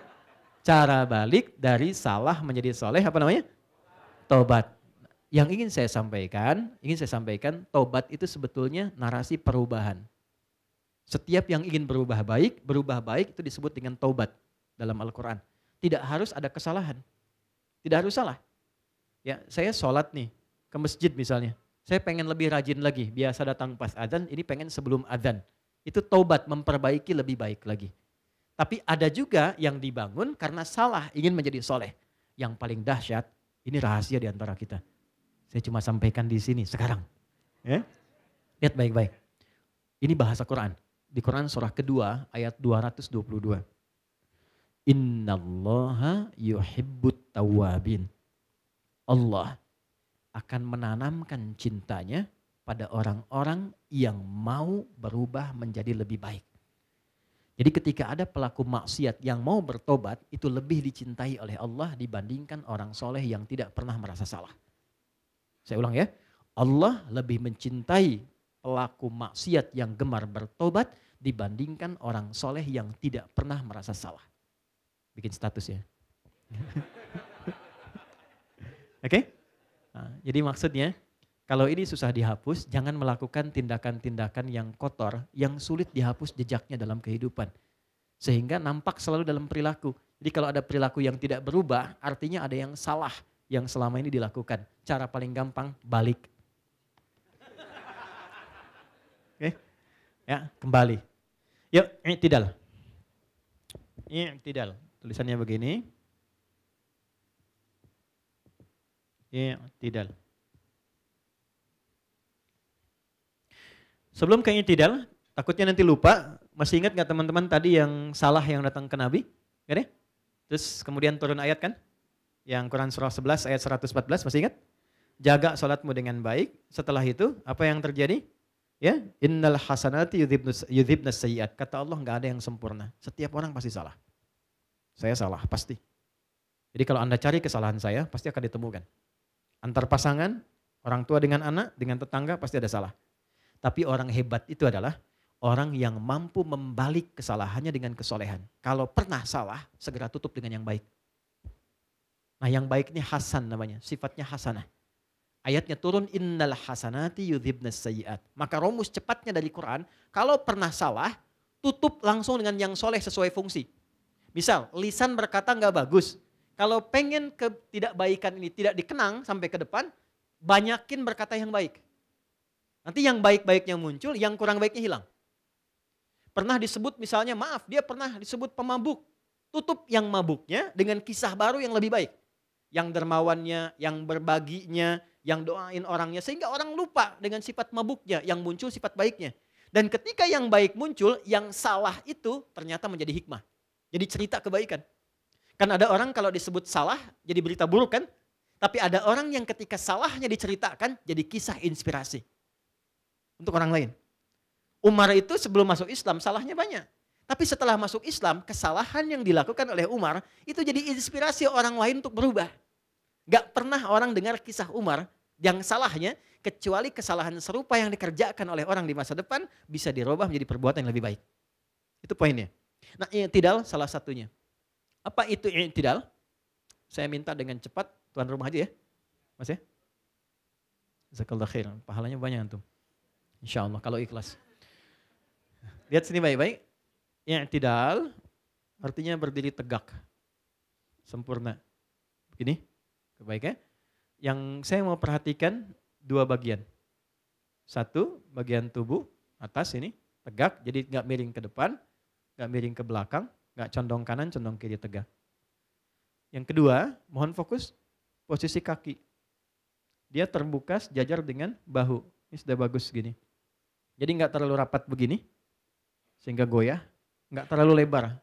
cara balik dari salah menjadi soleh apa namanya? Tobat. Yang ingin saya sampaikan, ingin saya sampaikan tobat itu sebetulnya narasi perubahan. Setiap yang ingin berubah baik, berubah baik itu disebut dengan tobat dalam Al-Quran. Tidak harus ada kesalahan. Tidak harus salah. Ya, saya sholat nih ke masjid misalnya. Saya pengen lebih rajin lagi. Biasa datang pas adzan, ini pengen sebelum adzan. Itu tobat memperbaiki lebih baik lagi. Tapi ada juga yang dibangun karena salah ingin menjadi soleh. Yang paling dahsyat, ini rahasia di antara kita. Saya cuma sampaikan di sini sekarang. Ya? Lihat baik-baik. Ini bahasa Quran. Di Quran surah kedua ayat 222. Inna Innallaha yuhibbut tawabin. Allah akan menanamkan cintanya pada orang-orang yang mau berubah menjadi lebih baik. Jadi ketika ada pelaku maksiat yang mau bertobat itu lebih dicintai oleh Allah dibandingkan orang soleh yang tidak pernah merasa salah. Saya ulang ya, Allah lebih mencintai pelaku maksiat yang gemar bertobat dibandingkan orang soleh yang tidak pernah merasa salah. Bikin status ya. Oke? Okay? Nah, jadi maksudnya kalau ini susah dihapus, jangan melakukan tindakan-tindakan yang kotor, yang sulit dihapus jejaknya dalam kehidupan. Sehingga nampak selalu dalam perilaku. Jadi kalau ada perilaku yang tidak berubah, artinya ada yang salah yang selama ini dilakukan. Cara paling gampang, balik. Oke, okay. ya kembali. Yuk, i'tidal. I'tidal. Tulisannya begini. I'tidal. Sebelum ke itidal, takutnya nanti lupa. Masih ingat nggak teman-teman tadi yang salah yang datang ke Nabi? Gak deh? Terus kemudian turun ayat kan? Yang Quran surah 11 ayat 114 masih ingat? Jaga sholatmu dengan baik. Setelah itu apa yang terjadi? Ya, innal hasanati yudhibna yudhibnas sayyiat. Kata Allah nggak ada yang sempurna. Setiap orang pasti salah. Saya salah pasti. Jadi kalau Anda cari kesalahan saya pasti akan ditemukan. Antar pasangan, orang tua dengan anak, dengan tetangga pasti ada salah. Tapi orang hebat itu adalah orang yang mampu membalik kesalahannya dengan kesolehan. Kalau pernah salah, segera tutup dengan yang baik. Nah yang baik ini hasan namanya, sifatnya hasanah. Ayatnya turun, innal hasanati yudhibnas sayiat. Maka romus cepatnya dari Quran, kalau pernah salah, tutup langsung dengan yang soleh sesuai fungsi. Misal, lisan berkata nggak bagus. Kalau pengen ketidakbaikan ini tidak dikenang sampai ke depan, banyakin berkata yang baik. Nanti yang baik-baiknya muncul, yang kurang baiknya hilang. Pernah disebut misalnya, maaf, dia pernah disebut pemabuk. Tutup yang mabuknya dengan kisah baru yang lebih baik. Yang dermawannya, yang berbaginya, yang doain orangnya. Sehingga orang lupa dengan sifat mabuknya, yang muncul sifat baiknya. Dan ketika yang baik muncul, yang salah itu ternyata menjadi hikmah. Jadi cerita kebaikan. Kan ada orang kalau disebut salah jadi berita buruk kan? Tapi ada orang yang ketika salahnya diceritakan jadi kisah inspirasi untuk orang lain. Umar itu sebelum masuk Islam salahnya banyak. Tapi setelah masuk Islam, kesalahan yang dilakukan oleh Umar itu jadi inspirasi orang lain untuk berubah. Gak pernah orang dengar kisah Umar yang salahnya kecuali kesalahan serupa yang dikerjakan oleh orang di masa depan bisa dirubah menjadi perbuatan yang lebih baik. Itu poinnya. Nah, i'tidal salah satunya. Apa itu i'tidal? Saya minta dengan cepat tuan rumah aja ya. Mas ya. Zakallah khairan. Pahalanya banyak antum. Insya Allah kalau ikhlas. Lihat sini baik-baik. I'tidal artinya berdiri tegak. Sempurna. Begini. Baik ya. Yang saya mau perhatikan dua bagian. Satu bagian tubuh atas ini tegak jadi nggak miring ke depan, nggak miring ke belakang, nggak condong kanan, condong kiri tegak. Yang kedua, mohon fokus posisi kaki. Dia terbuka sejajar dengan bahu. Ini sudah bagus gini. Jadi nggak terlalu rapat begini, sehingga goyah, nggak terlalu lebar,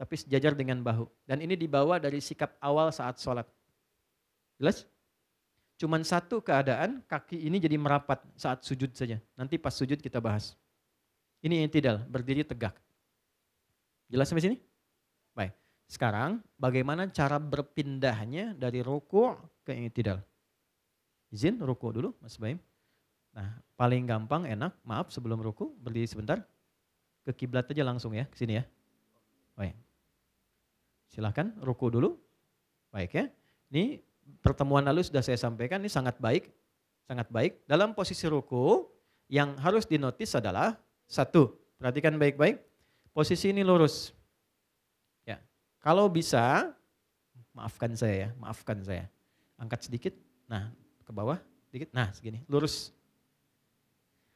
tapi sejajar dengan bahu. Dan ini dibawa dari sikap awal saat sholat. Jelas? Cuman satu keadaan kaki ini jadi merapat saat sujud saja. Nanti pas sujud kita bahas. Ini yang tidak berdiri tegak. Jelas sampai sini? Baik. Sekarang bagaimana cara berpindahnya dari ruku' ke yang tidak? Izin ruku' dulu Mas Baim. Nah, paling gampang enak, maaf sebelum ruku berdiri sebentar. Ke kiblat aja langsung ya, ke sini ya. Baik. Silahkan ruku dulu. Baik ya. Ini pertemuan lalu sudah saya sampaikan ini sangat baik, sangat baik. Dalam posisi ruku yang harus dinotis adalah satu, perhatikan baik-baik. Posisi ini lurus. Ya. Kalau bisa maafkan saya ya, maafkan saya. Angkat sedikit. Nah, ke bawah sedikit. Nah, segini, lurus.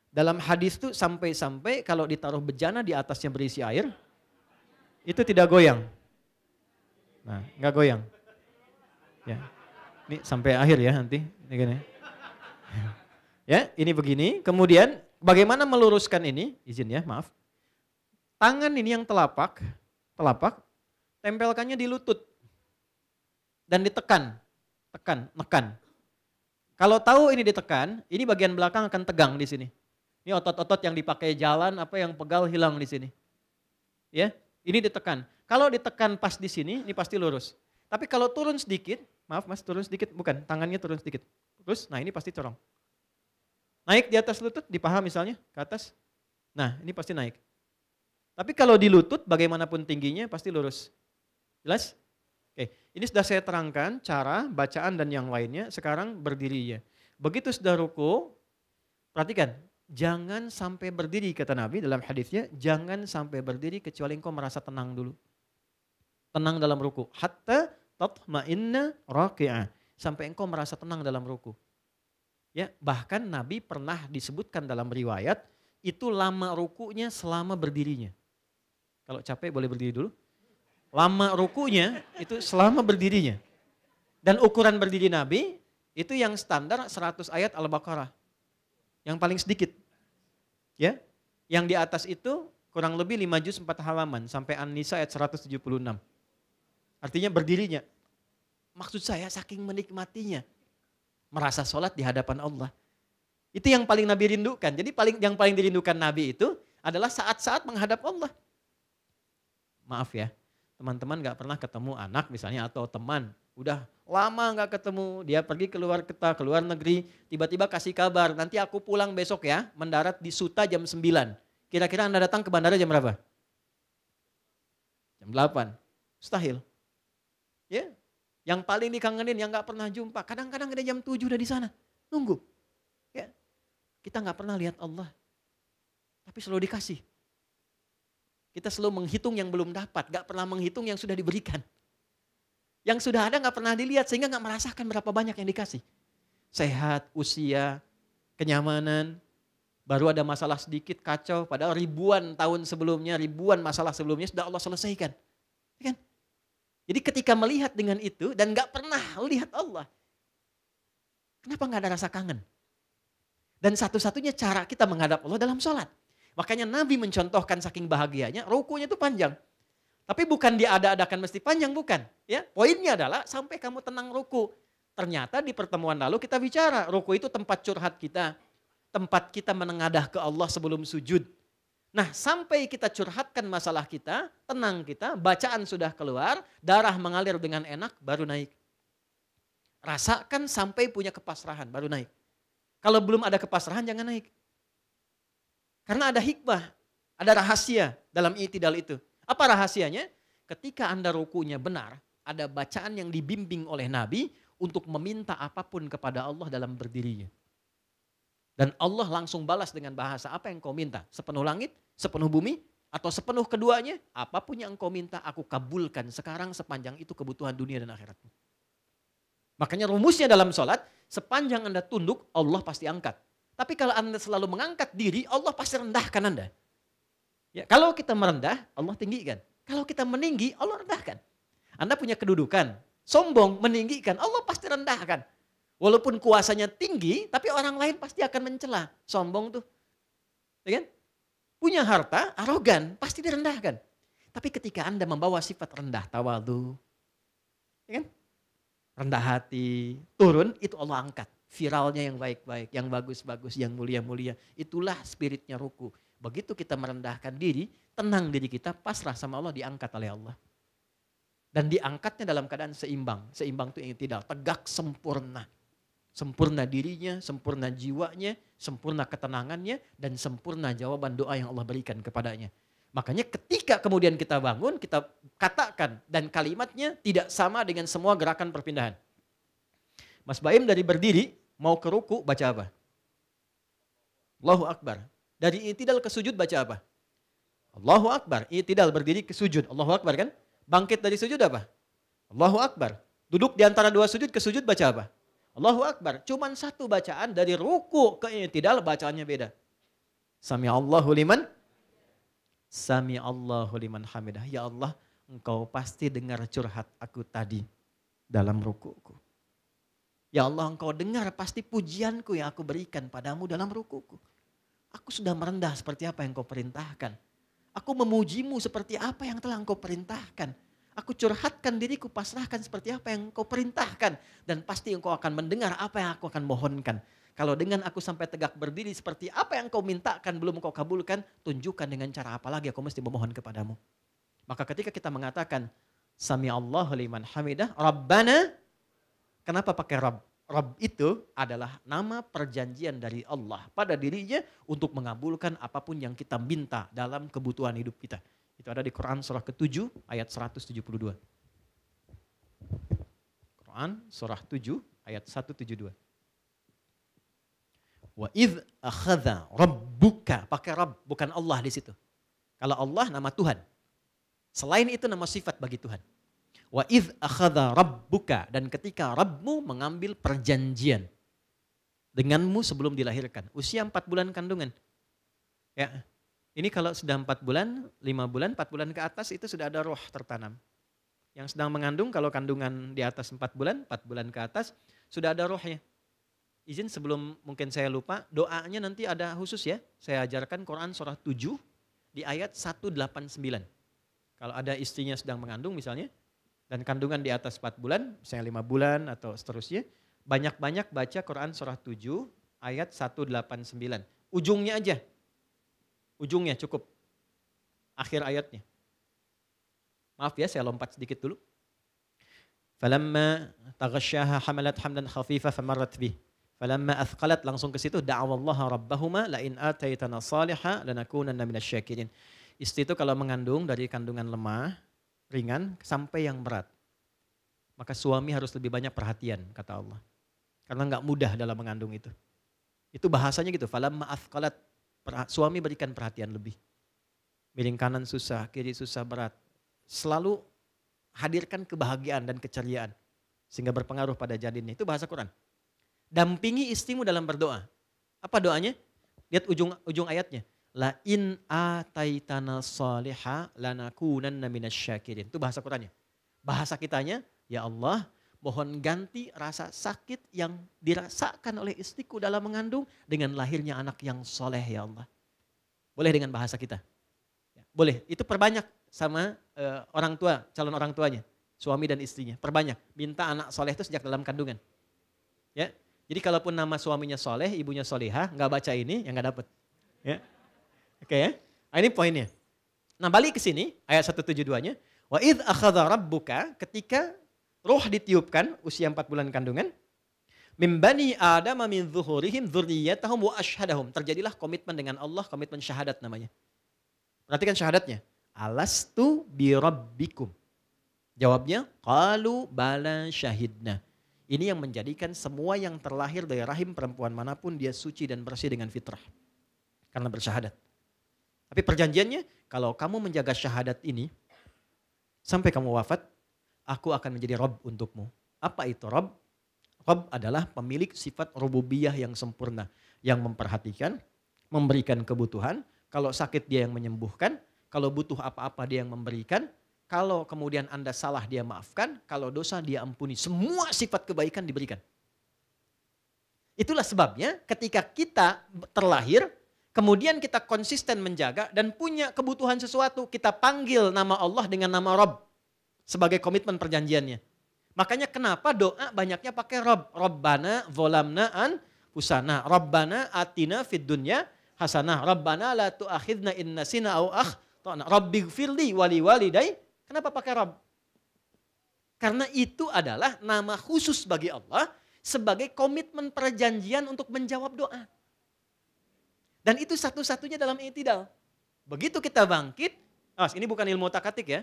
Dalam hadis itu sampai-sampai kalau ditaruh bejana di atasnya berisi air, itu tidak goyang. Nah, nggak goyang. Ya. Ini sampai akhir ya nanti. Ini gini. Ya, ini begini. Kemudian bagaimana meluruskan ini? Izin ya, maaf. Tangan ini yang telapak, telapak, tempelkannya di lutut. Dan ditekan, tekan, nekan. Kalau tahu ini ditekan, ini bagian belakang akan tegang di sini. Ini otot-otot yang dipakai jalan, apa yang pegal hilang di sini. Ya, ini ditekan. Kalau ditekan pas di sini, ini pasti lurus. Tapi kalau turun sedikit, maaf mas, turun sedikit, bukan, tangannya turun sedikit. Terus, nah ini pasti corong. Naik di atas lutut, di paha misalnya, ke atas. Nah, ini pasti naik. Tapi kalau di lutut, bagaimanapun tingginya, pasti lurus. Jelas? Oke, ini sudah saya terangkan cara bacaan dan yang lainnya. Sekarang berdirinya. Begitu sudah ruku, perhatikan jangan sampai berdiri kata Nabi dalam hadisnya, jangan sampai berdiri kecuali engkau merasa tenang dulu. Tenang dalam ruku. Hatta tatma'inna raki'ah. Sampai engkau merasa tenang dalam ruku. Ya, bahkan Nabi pernah disebutkan dalam riwayat itu lama rukunya selama berdirinya. Kalau capek boleh berdiri dulu. Lama rukunya itu selama berdirinya. Dan ukuran berdiri Nabi itu yang standar 100 ayat Al-Baqarah yang paling sedikit. Ya. Yang di atas itu kurang lebih 5 juz 4 halaman sampai An-Nisa ayat 176. Artinya berdirinya. Maksud saya saking menikmatinya. Merasa sholat di hadapan Allah. Itu yang paling Nabi rindukan. Jadi paling yang paling dirindukan Nabi itu adalah saat-saat menghadap Allah. Maaf ya, teman-teman gak pernah ketemu anak misalnya atau teman. Udah lama nggak ketemu, dia pergi keluar kota, keluar negeri, tiba-tiba kasih kabar, nanti aku pulang besok ya, mendarat di Suta jam 9. Kira-kira Anda datang ke bandara jam berapa? Jam 8. Mustahil. Ya, yeah. yang paling dikangenin, yang nggak pernah jumpa, kadang-kadang ada jam 7 udah di sana, nunggu. Ya, yeah. kita nggak pernah lihat Allah, tapi selalu dikasih. Kita selalu menghitung yang belum dapat, nggak pernah menghitung yang sudah diberikan. Yang sudah ada nggak pernah dilihat sehingga nggak merasakan berapa banyak yang dikasih. Sehat, usia, kenyamanan, baru ada masalah sedikit kacau. Padahal ribuan tahun sebelumnya, ribuan masalah sebelumnya sudah Allah selesaikan. Ya kan? Jadi ketika melihat dengan itu dan nggak pernah lihat Allah, kenapa nggak ada rasa kangen? Dan satu-satunya cara kita menghadap Allah dalam sholat. Makanya Nabi mencontohkan saking bahagianya, rukunya itu panjang. Tapi bukan dia ada-ada adakan mesti panjang, bukan. Ya, poinnya adalah sampai kamu tenang ruku. Ternyata di pertemuan lalu kita bicara, ruku itu tempat curhat kita, tempat kita menengadah ke Allah sebelum sujud. Nah, sampai kita curhatkan masalah kita, tenang kita, bacaan sudah keluar, darah mengalir dengan enak, baru naik. Rasakan sampai punya kepasrahan, baru naik. Kalau belum ada kepasrahan, jangan naik. Karena ada hikmah, ada rahasia dalam itidal itu. Apa rahasianya? Ketika Anda rukunya benar, ada bacaan yang dibimbing oleh Nabi untuk meminta apapun kepada Allah dalam berdirinya. Dan Allah langsung balas dengan bahasa apa yang kau minta? Sepenuh langit, sepenuh bumi, atau sepenuh keduanya? Apapun yang kau minta aku kabulkan sekarang sepanjang itu kebutuhan dunia dan akhiratmu. Makanya rumusnya dalam sholat, sepanjang Anda tunduk, Allah pasti angkat. Tapi kalau Anda selalu mengangkat diri, Allah pasti rendahkan Anda. Ya, kalau kita merendah, Allah tinggikan. Kalau kita meninggi, Allah rendahkan. Anda punya kedudukan, sombong, meninggikan, Allah pasti rendahkan. Walaupun kuasanya tinggi, tapi orang lain pasti akan mencela. Sombong tuh. Ya kan? Punya harta, arogan, pasti direndahkan. Tapi ketika Anda membawa sifat rendah tawadu, ya kan? rendah hati, turun, itu Allah angkat. Viralnya yang baik-baik, yang bagus-bagus, yang mulia-mulia. Itulah spiritnya ruku. Begitu kita merendahkan diri, tenang diri kita, pasrah sama Allah diangkat oleh Allah. Dan diangkatnya dalam keadaan seimbang. Seimbang itu yang tidak tegak sempurna. Sempurna dirinya, sempurna jiwanya, sempurna ketenangannya, dan sempurna jawaban doa yang Allah berikan kepadanya. Makanya ketika kemudian kita bangun, kita katakan dan kalimatnya tidak sama dengan semua gerakan perpindahan. Mas Baim dari berdiri mau ke ruku baca apa? Allahu Akbar. Dari itidal ke sujud baca apa? Allahu Akbar. Itidal berdiri ke sujud. Allahu Akbar kan? Bangkit dari sujud apa? Allahu Akbar. Duduk di antara dua sujud ke sujud baca apa? Allahu Akbar. Cuman satu bacaan dari ruku ke itidal bacaannya beda. Sami Allahu liman. Sami Allahu liman hamidah. Ya Allah, engkau pasti dengar curhat aku tadi dalam rukuku. Ya Allah engkau dengar pasti pujianku yang aku berikan padamu dalam rukuku. Aku sudah merendah seperti apa yang kau perintahkan. Aku memujimu seperti apa yang telah engkau perintahkan. Aku curhatkan diriku, pasrahkan seperti apa yang kau perintahkan. Dan pasti engkau akan mendengar apa yang aku akan mohonkan. Kalau dengan aku sampai tegak berdiri seperti apa yang kau mintakan belum kau kabulkan, tunjukkan dengan cara apa lagi aku mesti memohon kepadamu. Maka ketika kita mengatakan, Sami Allah liman hamidah, Rabbana, kenapa pakai Rabb? Rob itu adalah nama perjanjian dari Allah pada dirinya untuk mengabulkan apapun yang kita minta dalam kebutuhan hidup kita. Itu ada di Quran surah ke-7 ayat 172. Quran surah 7 ayat 172. Wa idh akhadha rabbuka, pakai Rabb bukan Allah di situ. Kalau Allah nama Tuhan. Selain itu nama sifat bagi Tuhan. Wa idh akhadha rabbuka. Dan ketika Rabbmu mengambil perjanjian denganmu sebelum dilahirkan. Usia empat bulan kandungan. Ya, ini kalau sudah empat bulan, lima bulan, empat bulan ke atas itu sudah ada roh tertanam. Yang sedang mengandung kalau kandungan di atas empat bulan, empat bulan ke atas sudah ada rohnya. Izin sebelum mungkin saya lupa, doanya nanti ada khusus ya. Saya ajarkan Quran surah 7 di ayat 189. Kalau ada istrinya sedang mengandung misalnya, dan kandungan di atas 4 bulan, misalnya 5 bulan atau seterusnya, banyak-banyak baca Quran surah 7 ayat 189. Ujungnya aja. Ujungnya cukup. Akhir ayatnya. Maaf ya saya lompat sedikit dulu. Falamma taghasyaha hamalat hamdan khafifa famarrat bih. Falamma athqalat langsung ke situ da'awallaha rabbahuma la in ataitana saliha lanakunanna minasyakirin. Istri itu kalau mengandung dari kandungan lemah, ringan sampai yang berat. Maka suami harus lebih banyak perhatian kata Allah. Karena nggak mudah dalam mengandung itu. Itu bahasanya gitu. Falam kalat Suami berikan perhatian lebih. Miring kanan susah, kiri susah berat. Selalu hadirkan kebahagiaan dan keceriaan. Sehingga berpengaruh pada jadinya Itu bahasa Quran. Dampingi istrimu dalam berdoa. Apa doanya? Lihat ujung ujung ayatnya. La in ataitana saliha lanakunanna minasyakirin. Itu bahasa Qurannya. Bahasa kitanya, ya Allah, mohon ganti rasa sakit yang dirasakan oleh istriku dalam mengandung dengan lahirnya anak yang soleh ya Allah. Boleh dengan bahasa kita? Ya, boleh, itu perbanyak sama uh, orang tua, calon orang tuanya, suami dan istrinya. Perbanyak, minta anak soleh itu sejak dalam kandungan. Ya, Jadi kalaupun nama suaminya soleh, ibunya soleha, nggak baca ini, yang nggak dapet. Ya. Oke okay, ya. Nah, ini poinnya. Nah balik ke sini, ayat 172-nya. Wa idh akhadha rabbuka, ketika roh ditiupkan, usia 4 bulan kandungan. Mimbani bani Adam min zuhurihim dzurriyyatahum wa ashhadahum. Terjadilah komitmen dengan Allah, komitmen syahadat namanya. Perhatikan syahadatnya. Alastu bi rabbikum. Jawabnya, qalu bala syahidna. Ini yang menjadikan semua yang terlahir dari rahim perempuan manapun dia suci dan bersih dengan fitrah. Karena bersyahadat. Tapi perjanjiannya, kalau kamu menjaga syahadat ini, sampai kamu wafat, aku akan menjadi Rob untukmu. Apa itu Rob? Rob adalah pemilik sifat rububiyah yang sempurna, yang memperhatikan, memberikan kebutuhan, kalau sakit dia yang menyembuhkan, kalau butuh apa-apa dia yang memberikan, kalau kemudian Anda salah dia maafkan, kalau dosa dia ampuni. Semua sifat kebaikan diberikan. Itulah sebabnya ketika kita terlahir, kemudian kita konsisten menjaga dan punya kebutuhan sesuatu, kita panggil nama Allah dengan nama Rob sebagai komitmen perjanjiannya. Makanya kenapa doa banyaknya pakai Rob. Robbana volamna an pusana. Robbana atina fid dunya hasanah. Robbana la tu'akhidna in nasina au akh. Rabbi gfirli wali waliday. Kenapa pakai Rob? Karena itu adalah nama khusus bagi Allah sebagai komitmen perjanjian untuk menjawab doa. Dan itu satu-satunya dalam itidal. Begitu kita bangkit, oh, ini bukan ilmu takatik ya.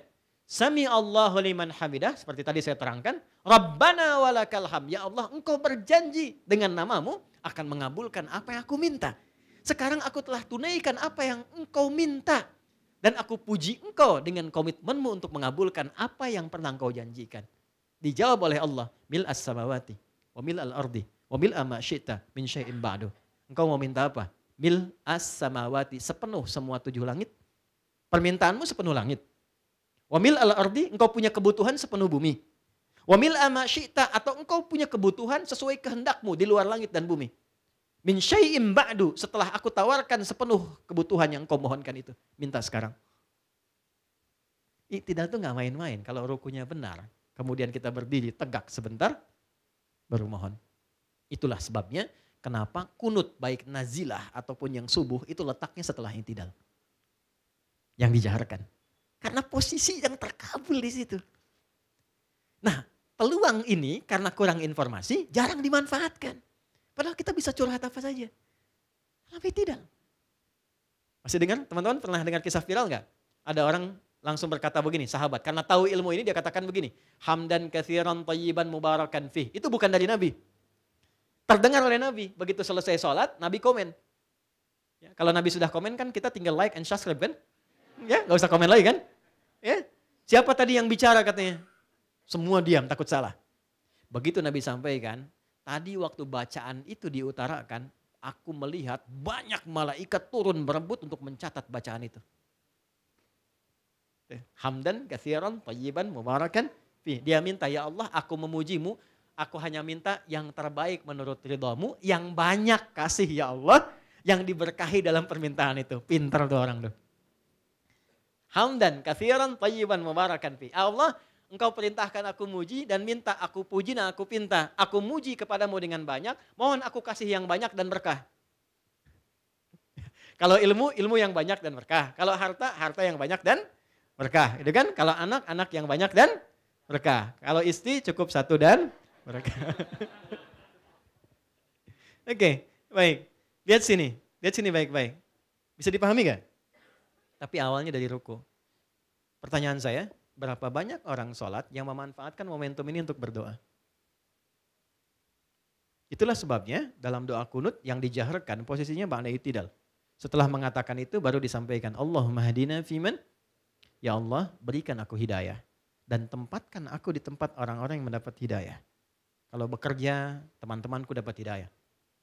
Sami Allahu liman hamidah, seperti tadi saya terangkan. Rabbana walakal ham. Ya Allah, engkau berjanji dengan namamu akan mengabulkan apa yang aku minta. Sekarang aku telah tunaikan apa yang engkau minta. Dan aku puji engkau dengan komitmenmu untuk mengabulkan apa yang pernah engkau janjikan. Dijawab oleh Allah, mil as samawati, wa mil al ardi, wa mil ama syita min syai'in ba'du. Engkau mau minta apa? mil as samawati sepenuh semua tujuh langit. Permintaanmu sepenuh langit. Wamil al ardi engkau punya kebutuhan sepenuh bumi. Wamil ama syi'ta atau engkau punya kebutuhan sesuai kehendakmu di luar langit dan bumi. Min syai'im ba'du setelah aku tawarkan sepenuh kebutuhan yang engkau mohonkan itu. Minta sekarang. tidak itu nggak main-main. Kalau rukunya benar, kemudian kita berdiri tegak sebentar, baru mohon. Itulah sebabnya Kenapa? Kunut baik nazilah ataupun yang subuh itu letaknya setelah intidal. Yang dijaharkan. Karena posisi yang terkabul di situ. Nah peluang ini karena kurang informasi jarang dimanfaatkan. Padahal kita bisa curhat apa saja. Tapi tidak. Masih dengar? Teman-teman pernah dengar kisah viral nggak? Ada orang langsung berkata begini, sahabat. Karena tahu ilmu ini dia katakan begini. Hamdan kathiran tayyiban mubarakan fih. Itu bukan dari Nabi Terdengar oleh Nabi. Begitu selesai sholat, Nabi komen. Ya, kalau Nabi sudah komen kan kita tinggal like and subscribe kan? Ya, nggak usah komen lagi kan? Ya, siapa tadi yang bicara katanya? Semua diam, takut salah. Begitu Nabi sampaikan, tadi waktu bacaan itu diutarakan, aku melihat banyak malaikat turun berebut untuk mencatat bacaan itu. Ya, hamdan, kathiran, tayyiban, mubarakan. Dia minta, ya Allah aku memujimu Aku hanya minta yang terbaik menurut ridhomu, yang banyak kasih ya Allah, yang diberkahi dalam permintaan itu. Pinter tuh orang tuh. Hamdan, kathiran, tayyiban, mubarakan fi. Ya Allah, engkau perintahkan aku muji dan minta aku puji dan aku pinta. Aku muji kepadamu dengan banyak, mohon aku kasih yang banyak dan berkah. Kalau ilmu, ilmu yang banyak dan berkah. Kalau harta, harta yang banyak dan berkah. Gitu kan? Kalau anak, anak yang banyak dan berkah. Kalau istri cukup satu dan mereka. Oke, okay, baik. Lihat sini, lihat sini baik-baik. Bisa dipahami gak? Tapi awalnya dari ruku. Pertanyaan saya, berapa banyak orang sholat yang memanfaatkan momentum ini untuk berdoa? Itulah sebabnya dalam doa kunut yang dijaharkan posisinya ba'da itidal. Setelah mengatakan itu baru disampaikan Allahumma hadina fiman Ya Allah berikan aku hidayah dan tempatkan aku di tempat orang-orang yang mendapat hidayah. Kalau bekerja, teman-temanku dapat hidayah.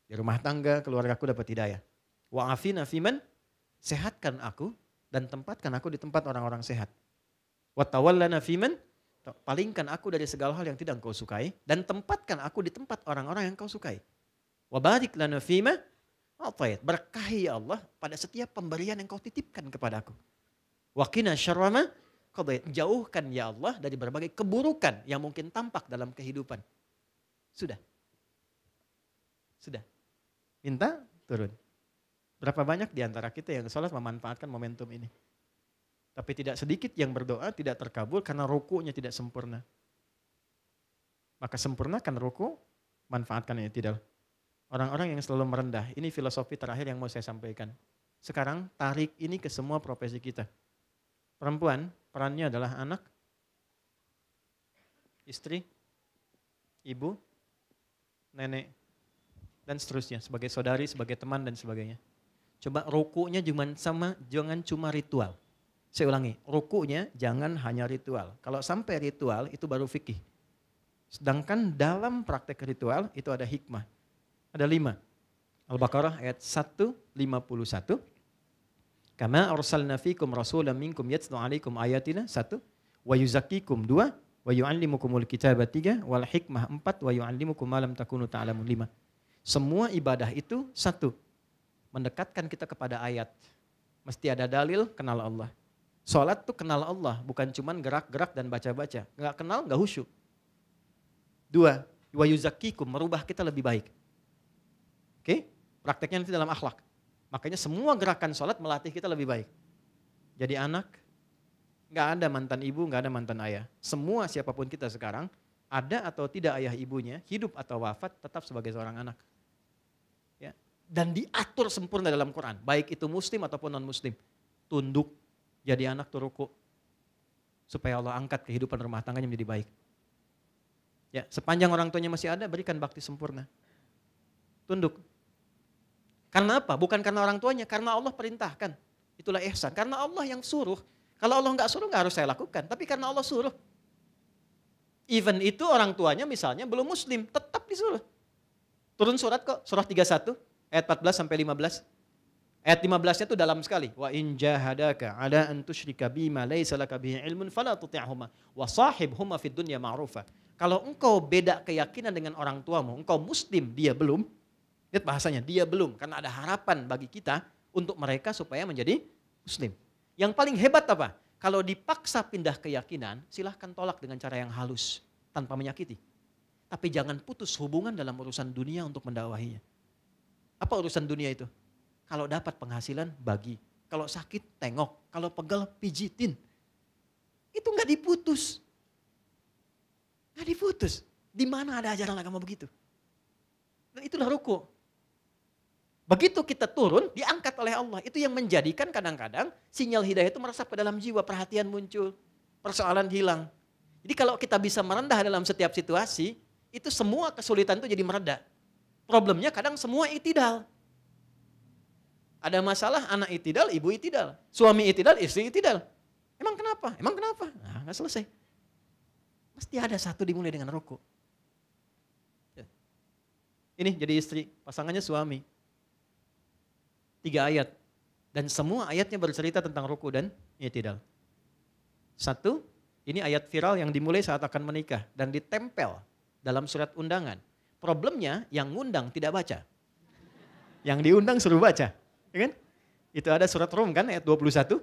Di rumah tangga, keluargaku dapat hidayah. Wa afina fiman, sehatkan aku dan tempatkan aku di tempat orang-orang sehat. Wa tawallana fiman, palingkan aku dari segala hal yang tidak engkau sukai dan tempatkan aku di tempat orang-orang yang kau sukai. Wa barik lana fima ya? Berkahi ya Allah pada setiap pemberian yang kau titipkan kepada aku. Wakina syarwama Jauhkan ya Allah dari berbagai keburukan yang mungkin tampak dalam kehidupan. Sudah. Sudah. Minta, turun. Berapa banyak di antara kita yang sholat memanfaatkan momentum ini? Tapi tidak sedikit yang berdoa tidak terkabul karena rukunya tidak sempurna. Maka sempurnakan ruku, manfaatkan ini tidak. Orang-orang yang selalu merendah, ini filosofi terakhir yang mau saya sampaikan. Sekarang tarik ini ke semua profesi kita. Perempuan, perannya adalah anak, istri, ibu, nenek, dan seterusnya. Sebagai saudari, sebagai teman, dan sebagainya. Coba rukunya cuman sama, jangan cuma ritual. Saya ulangi, rukunya jangan hanya ritual. Kalau sampai ritual itu baru fikih. Sedangkan dalam praktek ritual itu ada hikmah. Ada lima. Al-Baqarah ayat 151. Kama arsalna fikum rasulam minkum yatsnu alaikum ayatina. Satu. Wa yuzakikum. Dua wa yu'allimukumul kitaba tiga, wal hikmah empat, wa yu'allimukum lam takunu ta'lamun lima. Semua ibadah itu satu, mendekatkan kita kepada ayat. Mesti ada dalil, kenal Allah. Sholat tuh kenal Allah, bukan cuman gerak-gerak dan baca-baca. Nggak kenal, nggak khusyuk. Dua, wa yuzakkikum merubah kita lebih baik. Oke, okay? prakteknya nanti dalam akhlak. Makanya semua gerakan sholat melatih kita lebih baik. Jadi anak, Nggak ada mantan ibu, nggak ada mantan ayah. Semua siapapun kita sekarang, ada atau tidak ayah ibunya, hidup atau wafat, tetap sebagai seorang anak. Ya. Dan diatur sempurna dalam Quran, baik itu muslim ataupun non-muslim. Tunduk, jadi anak turuku, supaya Allah angkat kehidupan rumah tangganya menjadi baik. Ya, sepanjang orang tuanya masih ada, berikan bakti sempurna. Tunduk. Karena apa? Bukan karena orang tuanya, karena Allah perintahkan. Itulah ihsan. Karena Allah yang suruh, kalau Allah nggak suruh nggak harus saya lakukan, tapi karena Allah suruh. Even itu orang tuanya misalnya belum muslim, tetap disuruh. Turun surat kok, surah 31 ayat 14 sampai 15. Ayat 15-nya itu dalam sekali. Wa in jahadaka ala an tusyrika bima laisa laka bihi ilmun fala tuti'huma wa sahibhuma fid dunya ma'rufa. Kalau engkau beda keyakinan dengan orang tuamu, engkau muslim, dia belum. Lihat bahasanya, dia belum karena ada harapan bagi kita untuk mereka supaya menjadi muslim. Yang paling hebat apa? Kalau dipaksa pindah keyakinan, silahkan tolak dengan cara yang halus, tanpa menyakiti. Tapi jangan putus hubungan dalam urusan dunia untuk mendakwahinya. Apa urusan dunia itu? Kalau dapat penghasilan, bagi. Kalau sakit, tengok. Kalau pegel, pijitin. Itu nggak diputus. Nggak diputus. Di mana ada ajaran agama begitu? Nah, itulah ruko. Begitu kita turun, diangkat oleh Allah. Itu yang menjadikan kadang-kadang sinyal hidayah itu meresap ke dalam jiwa, perhatian muncul, persoalan hilang. Jadi kalau kita bisa merendah dalam setiap situasi, itu semua kesulitan itu jadi meredah Problemnya kadang semua itidal. Ada masalah anak itidal, ibu itidal. Suami itidal, istri itidal. Emang kenapa? Emang kenapa? Nah, gak selesai. Mesti ada satu dimulai dengan rokok ya. Ini jadi istri, pasangannya suami tiga ayat. Dan semua ayatnya bercerita tentang ruku dan i'tidal. Satu, ini ayat viral yang dimulai saat akan menikah dan ditempel dalam surat undangan. Problemnya yang ngundang tidak baca. Yang diundang suruh baca. Ya kan? Itu ada surat Rum kan ayat 21.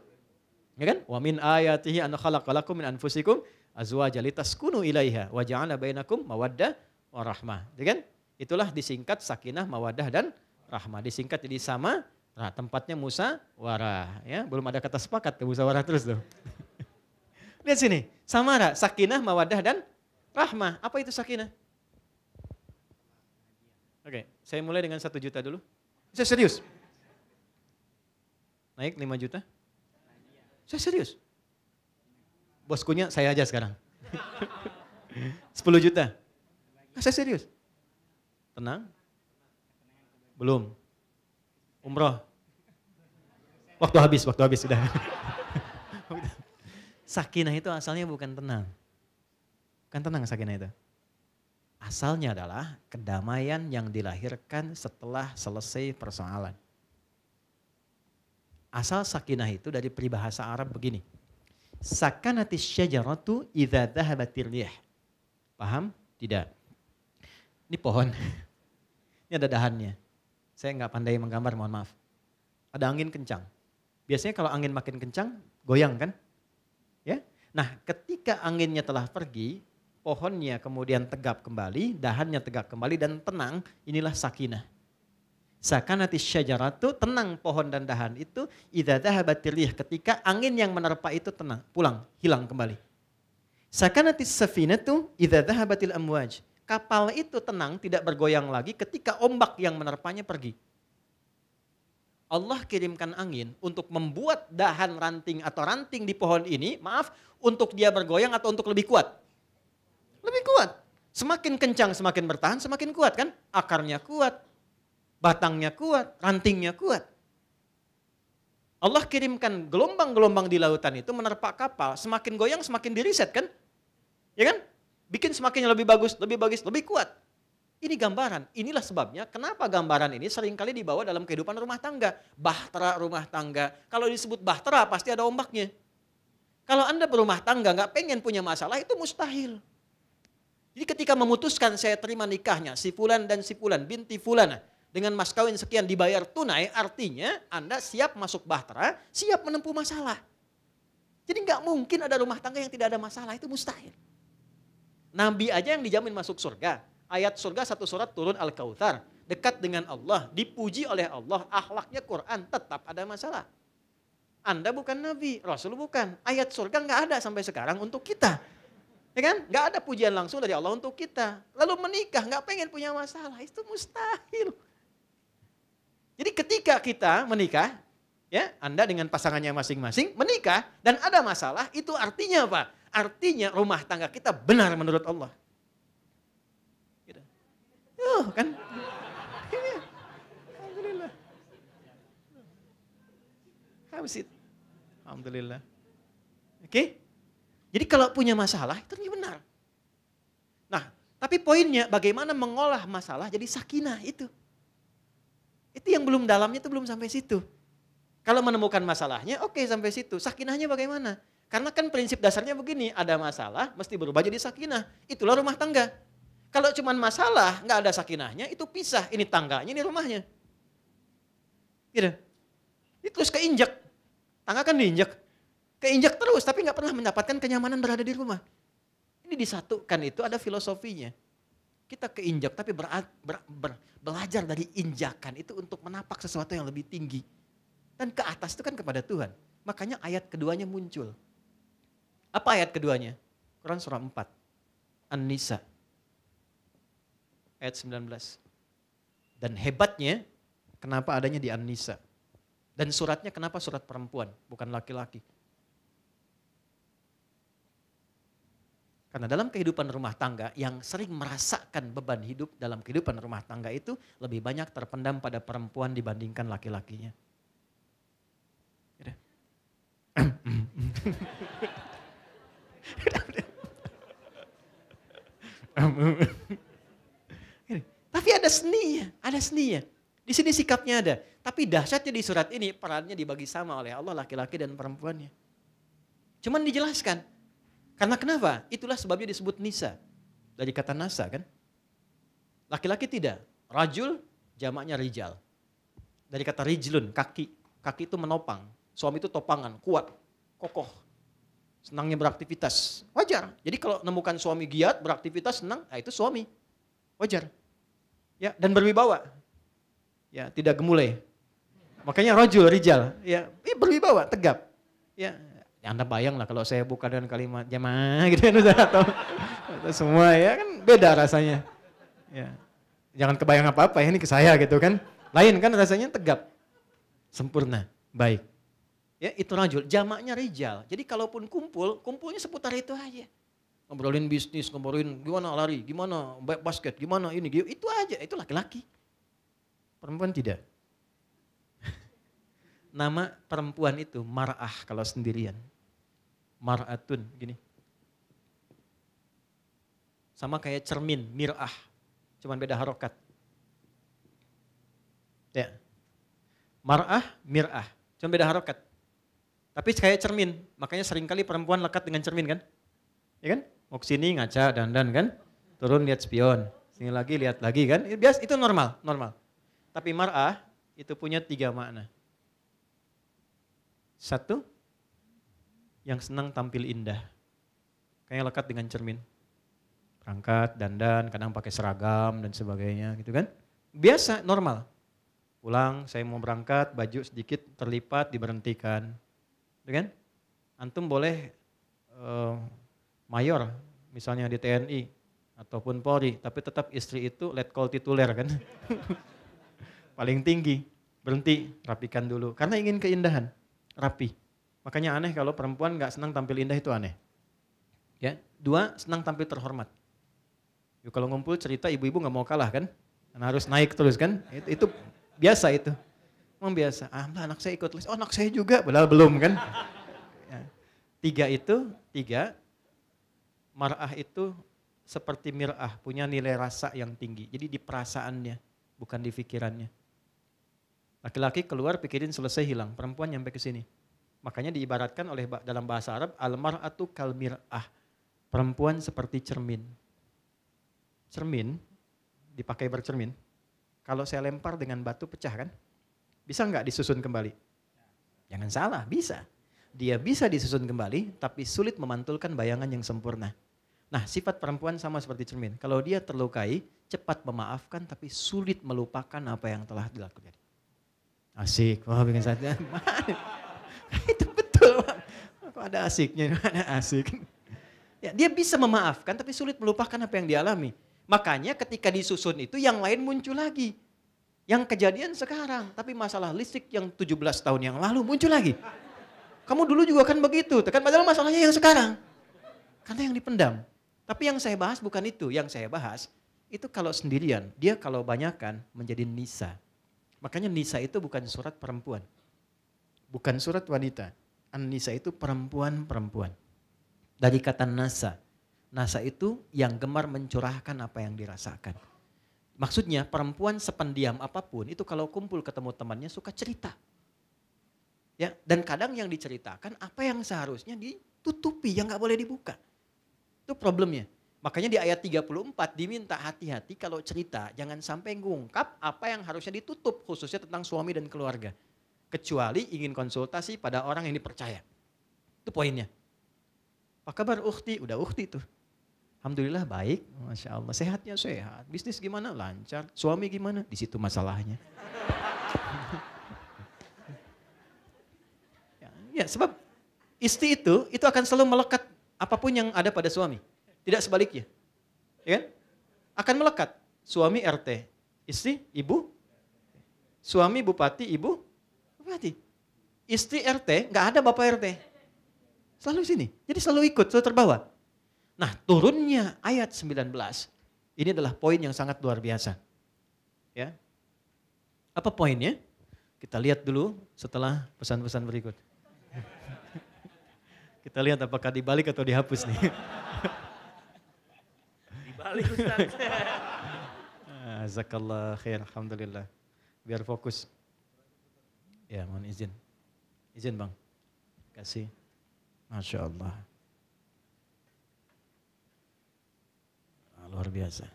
Ya kan? Wa min ayatihi an khalaqalakum min anfusikum azwaja litaskunu ilaiha wa ja'ala bainakum mawaddah wa rahmah. Ya kan? Itulah disingkat sakinah mawaddah dan rahmah. Disingkat jadi sama Nah, tempatnya Musa Warah ya, belum ada kata sepakat ke Musa Warah terus loh. Lihat sini, samara, sakinah, mawadah dan rahmah. Apa itu sakinah? Oke, okay, saya mulai dengan satu juta dulu. Saya serius. Naik lima juta. Saya serius. Boskunya saya aja sekarang. sepuluh juta. Nah, saya serius. Tenang. Belum. Umroh. Waktu habis, waktu habis sudah. sakinah itu asalnya bukan tenang. kan tenang sakinah itu. Asalnya adalah kedamaian yang dilahirkan setelah selesai persoalan. Asal sakinah itu dari peribahasa Arab begini. Sakanati syajaratu idza dhahabatir riyah. Paham? Tidak. Ini pohon. Ini ada dahannya. Saya nggak pandai menggambar, mohon maaf. Ada angin kencang Biasanya kalau angin makin kencang, goyang kan? Ya. Nah, ketika anginnya telah pergi, pohonnya kemudian tegap kembali, dahannya tegak kembali dan tenang, inilah sakinah. Sakanati syajaratu, tenang pohon dan dahan itu, idza dhahabatirih ketika angin yang menerpa itu tenang, pulang, hilang kembali. Sakanati safinatu idza dhahabatil amwaj. Kapal itu tenang, tidak bergoyang lagi ketika ombak yang menerpanya pergi. Allah kirimkan angin untuk membuat dahan ranting atau ranting di pohon ini, maaf, untuk dia bergoyang atau untuk lebih kuat? Lebih kuat. Semakin kencang, semakin bertahan, semakin kuat kan? Akarnya kuat, batangnya kuat, rantingnya kuat. Allah kirimkan gelombang-gelombang di lautan itu menerpa kapal, semakin goyang semakin diriset kan? Ya kan? Bikin semakin lebih bagus, lebih bagus, lebih kuat. Ini gambaran, inilah sebabnya kenapa gambaran ini seringkali dibawa dalam kehidupan rumah tangga. Bahtera rumah tangga, kalau disebut bahtera pasti ada ombaknya. Kalau Anda berumah tangga nggak pengen punya masalah itu mustahil. Jadi ketika memutuskan saya terima nikahnya si Fulan dan si Fulan binti Fulan dengan mas kawin sekian dibayar tunai artinya Anda siap masuk bahtera, siap menempuh masalah. Jadi nggak mungkin ada rumah tangga yang tidak ada masalah, itu mustahil. Nabi aja yang dijamin masuk surga, ayat surga satu surat turun Al-Kautsar. Dekat dengan Allah, dipuji oleh Allah, akhlaknya Quran tetap ada masalah. Anda bukan nabi, Rasul bukan. Ayat surga nggak ada sampai sekarang untuk kita. Ya kan? Nggak ada pujian langsung dari Allah untuk kita. Lalu menikah, nggak pengen punya masalah. Itu mustahil. Jadi ketika kita menikah, ya Anda dengan pasangannya masing-masing menikah dan ada masalah, itu artinya apa? Artinya rumah tangga kita benar menurut Allah. Oh kan. Ini, iya. How is it? Alhamdulillah. Oke? Okay? Jadi kalau punya masalah itu benar. Nah, tapi poinnya bagaimana mengolah masalah jadi sakinah itu. Itu yang belum dalamnya itu belum sampai situ. Kalau menemukan masalahnya, oke okay, sampai situ. Sakinahnya bagaimana? Karena kan prinsip dasarnya begini, ada masalah mesti berubah jadi sakinah. Itulah rumah tangga. Kalau cuman masalah, nggak ada sakinahnya, itu pisah. Ini tangganya, ini rumahnya. Gitu. Ini terus keinjak. Tangga kan diinjak. Keinjak terus, tapi nggak pernah mendapatkan kenyamanan berada di rumah. Ini disatukan itu ada filosofinya. Kita keinjak, tapi ber, ber, ber, belajar dari injakan itu untuk menapak sesuatu yang lebih tinggi. Dan ke atas itu kan kepada Tuhan. Makanya ayat keduanya muncul. Apa ayat keduanya? Quran surah 4. An-Nisa ayat 19. Dan hebatnya kenapa adanya di an Dan suratnya kenapa surat perempuan bukan laki-laki. Karena dalam kehidupan rumah tangga yang sering merasakan beban hidup dalam kehidupan rumah tangga itu lebih banyak terpendam pada perempuan dibandingkan laki-lakinya. Tapi ada seninya, ada seninya. Di sini sikapnya ada. Tapi dahsyatnya di surat ini perannya dibagi sama oleh Allah laki-laki dan perempuannya. Cuman dijelaskan. Karena kenapa? Itulah sebabnya disebut Nisa. Dari kata Nasa kan. Laki-laki tidak. Rajul jamaknya Rijal. Dari kata Rijlun, kaki. Kaki itu menopang. Suami itu topangan, kuat, kokoh. Senangnya beraktivitas. Wajar. Jadi kalau nemukan suami giat, beraktivitas, senang, nah itu suami. Wajar ya dan berwibawa. Ya, tidak gemulai. Makanya rojul rijal, ya eh, berwibawa, tegap. Ya. ya, Anda bayang lah kalau saya buka dengan kalimat jamaah gitu kan atau, atau semua ya kan beda rasanya. Ya. Jangan kebayang apa-apa ya ini ke saya gitu kan. Lain kan rasanya tegap. Sempurna, baik. Ya, itu rajul, jamaknya rijal. Jadi kalaupun kumpul, kumpulnya seputar itu aja ngobrolin bisnis, ngobrolin gimana lari, gimana basket, gimana ini, gimana. itu aja, itu laki-laki. Perempuan tidak. Nama perempuan itu marah kalau sendirian. Mar'atun, gini. Sama kayak cermin, mirah. Cuman beda harokat. Ya. Mar'ah, mir'ah. cuman beda harokat. Tapi kayak cermin, makanya seringkali perempuan lekat dengan cermin kan? Ya kan? Mau sini ngaca dandan kan, turun lihat spion, sini lagi lihat lagi kan. Bias itu normal, normal. Tapi mar'ah itu punya tiga makna. Satu, yang senang tampil indah. kayak lekat dengan cermin. Berangkat, dandan, kadang pakai seragam dan sebagainya gitu kan. Biasa, normal. Pulang, saya mau berangkat, baju sedikit terlipat, diberhentikan. Gitu kan? Antum boleh eh, mayor misalnya di TNI ataupun Polri, tapi tetap istri itu let call tituler kan. Paling tinggi, berhenti, rapikan dulu. Karena ingin keindahan, rapi. Makanya aneh kalau perempuan nggak senang tampil indah itu aneh. Ya, dua senang tampil terhormat. Yuk, ya, kalau ngumpul cerita ibu-ibu nggak mau kalah kan, karena harus naik terus kan. Itu, itu biasa itu, emang biasa. Ah, anak saya ikut les, oh anak saya juga, belal belum kan. Ya. Tiga itu tiga mar'ah itu seperti mir'ah, punya nilai rasa yang tinggi. Jadi di perasaannya, bukan di pikirannya. Laki-laki keluar pikirin selesai hilang, perempuan nyampe ke sini. Makanya diibaratkan oleh dalam bahasa Arab almar'atu kalmir'ah. Perempuan seperti cermin. Cermin dipakai bercermin. Kalau saya lempar dengan batu pecah kan? Bisa nggak disusun kembali? Jangan salah, bisa. Dia bisa disusun kembali, tapi sulit memantulkan bayangan yang sempurna. Nah, sifat perempuan sama seperti cermin. Kalau dia terlukai, cepat memaafkan tapi sulit melupakan apa yang telah dilakukan. Asik, wah bikin saja itu betul. Kok ada asiknya? ada asik? Ya, dia bisa memaafkan tapi sulit melupakan apa yang dialami. Makanya ketika disusun itu yang lain muncul lagi. Yang kejadian sekarang, tapi masalah listrik yang 17 tahun yang lalu muncul lagi. Kamu dulu juga kan begitu, tekan padahal masalahnya yang sekarang. Karena yang dipendam. Tapi yang saya bahas bukan itu. Yang saya bahas itu kalau sendirian. Dia kalau banyakkan menjadi nisa. Makanya nisa itu bukan surat perempuan. Bukan surat wanita. An-nisa itu perempuan-perempuan. Dari kata nasa. Nasa itu yang gemar mencurahkan apa yang dirasakan. Maksudnya perempuan sependiam apapun itu kalau kumpul ketemu temannya suka cerita. Ya, dan kadang yang diceritakan apa yang seharusnya ditutupi, yang nggak boleh dibuka. Itu problemnya. Makanya di ayat 34 diminta hati-hati kalau cerita jangan sampai ngungkap apa yang harusnya ditutup khususnya tentang suami dan keluarga. Kecuali ingin konsultasi pada orang yang dipercaya. Itu poinnya. Apa kabar ukti? Udah ukti tuh. Alhamdulillah baik, Masya Allah. Sehatnya sehat, bisnis gimana? Lancar. Suami gimana? Di situ masalahnya. Ya, ya, sebab istri itu, itu akan selalu melekat apapun yang ada pada suami. Tidak sebaliknya. Ya kan? Akan melekat. Suami RT, istri ibu, suami bupati, ibu bupati. Istri RT, nggak ada bapak RT. Selalu sini. Jadi selalu ikut, selalu terbawa. Nah turunnya ayat 19, ini adalah poin yang sangat luar biasa. Ya, apa poinnya? Kita lihat dulu setelah pesan-pesan berikut. Kita lihat apakah dibalik atau dihapus nih. dibalik Ustaz. Zakallah khair, Alhamdulillah. Biar fokus. Ya mohon izin. Izin bang. Kasih. Masya Allah. Ah, luar biasa.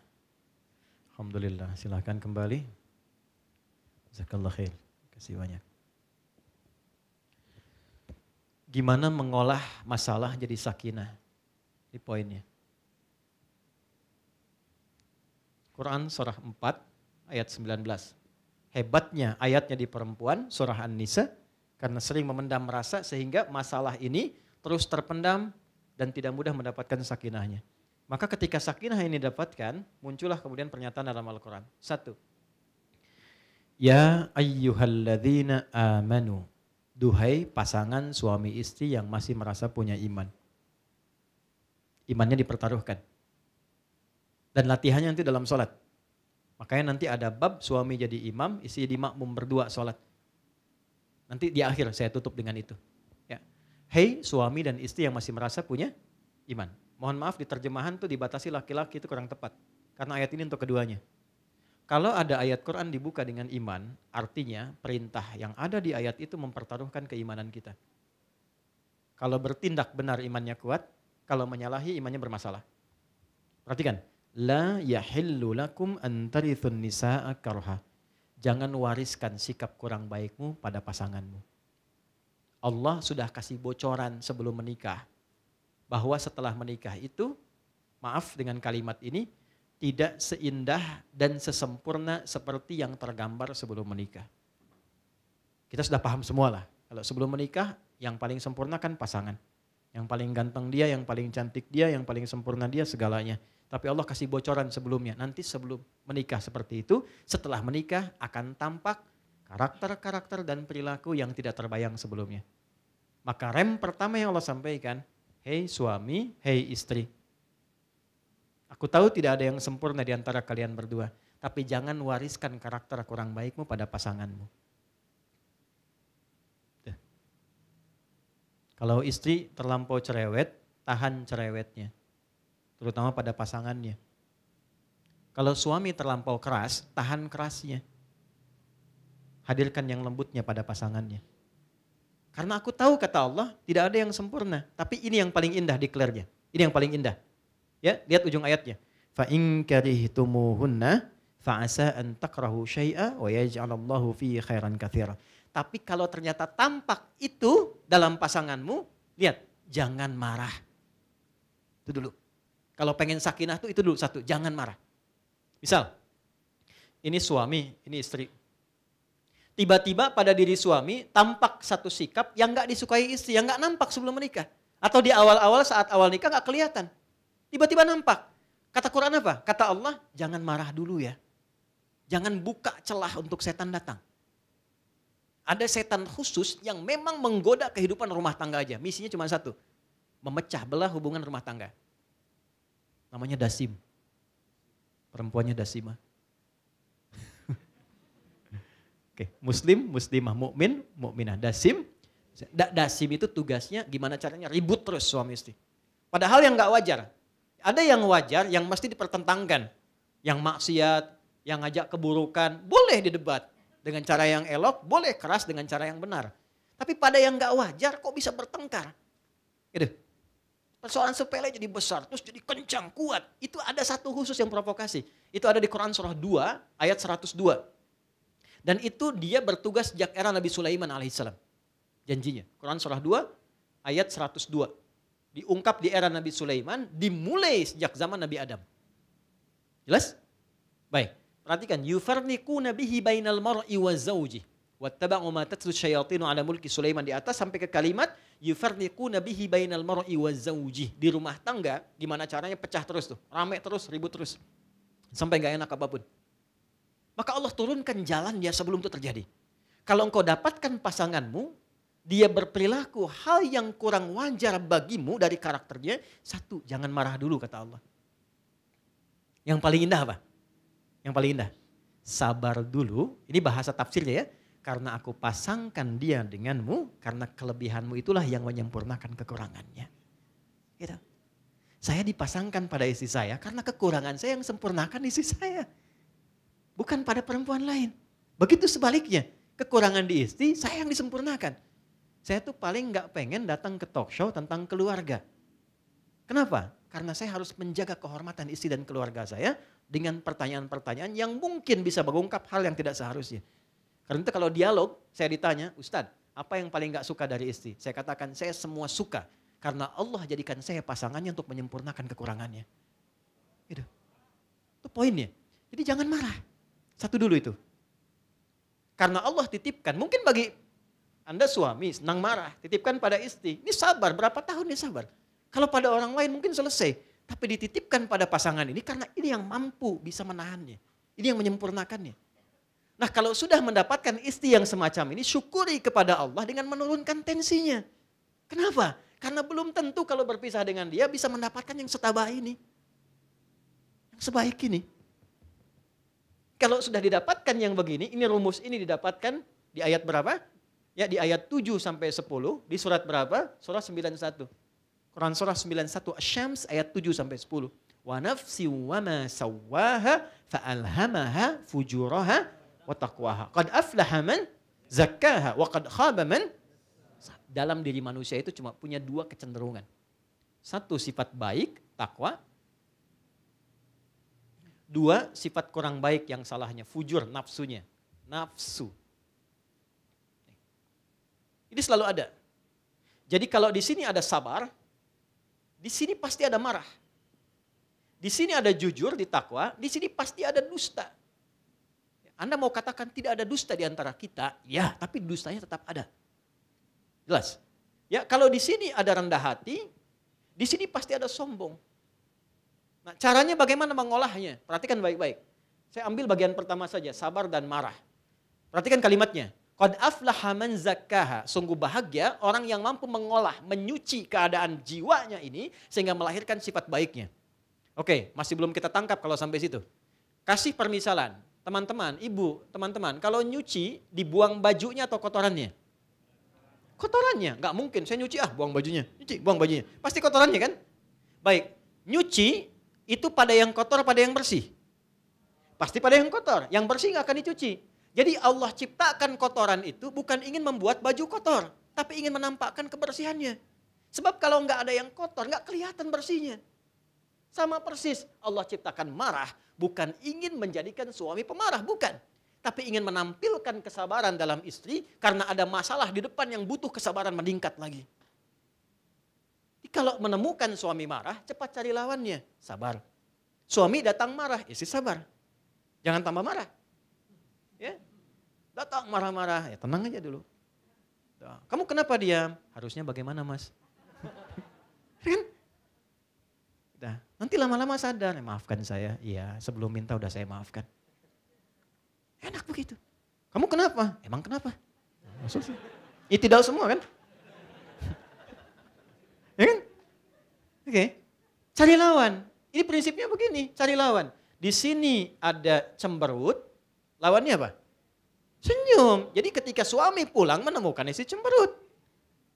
Alhamdulillah. Silahkan kembali. Zakallah khair. Kasih banyak gimana mengolah masalah jadi sakinah. Ini poinnya. Quran surah 4 ayat 19. Hebatnya ayatnya di perempuan surah An-Nisa karena sering memendam rasa sehingga masalah ini terus terpendam dan tidak mudah mendapatkan sakinahnya. Maka ketika sakinah ini dapatkan, muncullah kemudian pernyataan dalam Al-Quran. Satu, Ya ayyuhalladzina amanu Duhai pasangan suami istri yang masih merasa punya iman. Imannya dipertaruhkan. Dan latihannya nanti dalam sholat. Makanya nanti ada bab suami jadi imam, istri jadi makmum berdua sholat. Nanti di akhir saya tutup dengan itu. Ya. Hei suami dan istri yang masih merasa punya iman. Mohon maaf di terjemahan tuh dibatasi laki-laki itu kurang tepat. Karena ayat ini untuk keduanya. Kalau ada ayat Quran dibuka dengan iman, artinya perintah yang ada di ayat itu mempertaruhkan keimanan kita. Kalau bertindak benar imannya kuat, kalau menyalahi imannya bermasalah. Perhatikan, la yahillu lakum antarithun nisa'a karha. Jangan wariskan sikap kurang baikmu pada pasanganmu. Allah sudah kasih bocoran sebelum menikah bahwa setelah menikah itu maaf dengan kalimat ini tidak seindah dan sesempurna seperti yang tergambar sebelum menikah. Kita sudah paham semua lah. Kalau sebelum menikah yang paling sempurna kan pasangan. Yang paling ganteng dia, yang paling cantik dia, yang paling sempurna dia segalanya. Tapi Allah kasih bocoran sebelumnya. Nanti sebelum menikah seperti itu, setelah menikah akan tampak karakter-karakter dan perilaku yang tidak terbayang sebelumnya. Maka rem pertama yang Allah sampaikan, hei suami, hei istri, Aku tahu tidak ada yang sempurna di antara kalian berdua, tapi jangan wariskan karakter kurang baikmu pada pasanganmu. Tuh. Kalau istri terlampau cerewet, tahan cerewetnya, terutama pada pasangannya. Kalau suami terlampau keras, tahan kerasnya. Hadirkan yang lembutnya pada pasangannya. Karena aku tahu kata Allah, tidak ada yang sempurna. Tapi ini yang paling indah di Ini yang paling indah. Ya, lihat ujung ayatnya. Fa in karihtumuhunna fa asa an takrahu syai'a wa yaj'alallahu fi khairan katsira. Tapi kalau ternyata tampak itu dalam pasanganmu, lihat, jangan marah. Itu dulu. Kalau pengen sakinah tuh itu dulu satu, jangan marah. Misal, ini suami, ini istri. Tiba-tiba pada diri suami tampak satu sikap yang nggak disukai istri, yang nggak nampak sebelum menikah. Atau di awal-awal saat awal nikah nggak kelihatan. Tiba-tiba nampak. Kata Quran apa? Kata Allah, jangan marah dulu ya. Jangan buka celah untuk setan datang. Ada setan khusus yang memang menggoda kehidupan rumah tangga aja. Misinya cuma satu. Memecah belah hubungan rumah tangga. Namanya Dasim. Perempuannya Dasima. Oke, muslim, muslimah, mukmin, mukminah, dasim. dasim itu tugasnya gimana caranya ribut terus suami istri. Padahal yang nggak wajar, ada yang wajar, yang mesti dipertentangkan. Yang maksiat, yang ngajak keburukan, boleh didebat. Dengan cara yang elok, boleh keras dengan cara yang benar. Tapi pada yang gak wajar kok bisa bertengkar. Gitu. Persoalan sepele jadi besar, terus jadi kencang, kuat. Itu ada satu khusus yang provokasi. Itu ada di Quran surah 2 ayat 102. Dan itu dia bertugas sejak era Nabi Sulaiman alaihissalam. Janjinya. Quran surah 2 ayat 102 diungkap di era Nabi Sulaiman dimulai sejak zaman Nabi Adam. Jelas? Baik. Perhatikan yufarniku nabihi bainal mar'i wa zawji wattaba'u ma tatlu syayatinu ala mulki Sulaiman di atas sampai ke kalimat yufarniku nabihi bainal mar'i wa zawji di rumah tangga gimana caranya pecah terus tuh, rame terus, ribut terus. Sampai nggak enak apapun. Maka Allah turunkan jalan dia sebelum itu terjadi. Kalau engkau dapatkan pasanganmu, dia berperilaku hal yang kurang wajar bagimu dari karakternya, satu, jangan marah dulu kata Allah. Yang paling indah apa? Yang paling indah. Sabar dulu, ini bahasa tafsirnya ya. Karena aku pasangkan dia denganmu, karena kelebihanmu itulah yang menyempurnakan kekurangannya. Gitu. Saya dipasangkan pada istri saya karena kekurangan saya yang sempurnakan istri saya. Bukan pada perempuan lain. Begitu sebaliknya, kekurangan di istri saya yang disempurnakan saya tuh paling nggak pengen datang ke talk show tentang keluarga. Kenapa? Karena saya harus menjaga kehormatan istri dan keluarga saya dengan pertanyaan-pertanyaan yang mungkin bisa mengungkap hal yang tidak seharusnya. Karena itu kalau dialog saya ditanya, Ustadz apa yang paling nggak suka dari istri? Saya katakan saya semua suka karena Allah jadikan saya pasangannya untuk menyempurnakan kekurangannya. Gitu. Itu poinnya. Jadi jangan marah. Satu dulu itu. Karena Allah titipkan, mungkin bagi anda suami, senang marah, titipkan pada istri. Ini sabar, berapa tahun ini sabar. Kalau pada orang lain mungkin selesai, tapi dititipkan pada pasangan ini karena ini yang mampu bisa menahannya. Ini yang menyempurnakannya. Nah kalau sudah mendapatkan istri yang semacam ini, syukuri kepada Allah dengan menurunkan tensinya. Kenapa? Karena belum tentu kalau berpisah dengan dia bisa mendapatkan yang setabah ini. Yang sebaik ini. Kalau sudah didapatkan yang begini, ini rumus ini didapatkan di ayat berapa? ya di ayat 7 sampai 10 di surat berapa? Surah 91. Quran surah 91 Asy-Syams ayat 7 sampai 10. Wa nafsi wa ma sawwaha fa alhamaha fujuraha wa taqwaha. Qad aflaha man zakkaha wa qad khaba man dalam diri manusia itu cuma punya dua kecenderungan. Satu sifat baik, takwa. Dua sifat kurang baik yang salahnya, fujur, nafsunya. Nafsu, ini selalu ada. Jadi kalau di sini ada sabar, di sini pasti ada marah. Di sini ada jujur di takwa, di sini pasti ada dusta. Anda mau katakan tidak ada dusta di antara kita, ya, tapi dustanya tetap ada. Jelas? Ya, kalau di sini ada rendah hati, di sini pasti ada sombong. Nah, caranya bagaimana mengolahnya? Perhatikan baik-baik. Saya ambil bagian pertama saja, sabar dan marah. Perhatikan kalimatnya. Qad aflaha man zakkaha. Sungguh bahagia orang yang mampu mengolah, menyuci keadaan jiwanya ini sehingga melahirkan sifat baiknya. Oke, masih belum kita tangkap kalau sampai situ. Kasih permisalan, teman-teman, ibu, teman-teman, kalau nyuci dibuang bajunya atau kotorannya? Kotorannya, nggak mungkin. Saya nyuci ah, buang bajunya, nyuci, buang bajunya. Pasti kotorannya kan? Baik, nyuci itu pada yang kotor, pada yang bersih. Pasti pada yang kotor, yang bersih nggak akan dicuci. Jadi Allah ciptakan kotoran itu bukan ingin membuat baju kotor, tapi ingin menampakkan kebersihannya. Sebab kalau nggak ada yang kotor, nggak kelihatan bersihnya. Sama persis, Allah ciptakan marah bukan ingin menjadikan suami pemarah, bukan. Tapi ingin menampilkan kesabaran dalam istri karena ada masalah di depan yang butuh kesabaran meningkat lagi. Jadi kalau menemukan suami marah, cepat cari lawannya, sabar. Suami datang marah, istri sabar. Jangan tambah marah, Datang marah-marah, ya tenang aja dulu. Kamu kenapa diam? Harusnya bagaimana mas? kan? Nah, nanti lama-lama sadar, eh, maafkan saya. Iya, sebelum minta udah saya maafkan. Enak begitu. Kamu kenapa? Emang kenapa? Maksudnya. Ya tidak semua kan? ya kan? Oke. Okay. Cari lawan. Ini prinsipnya begini, cari lawan. Di sini ada cemberut, lawannya apa? Senyum. Jadi ketika suami pulang menemukan istri cemberut.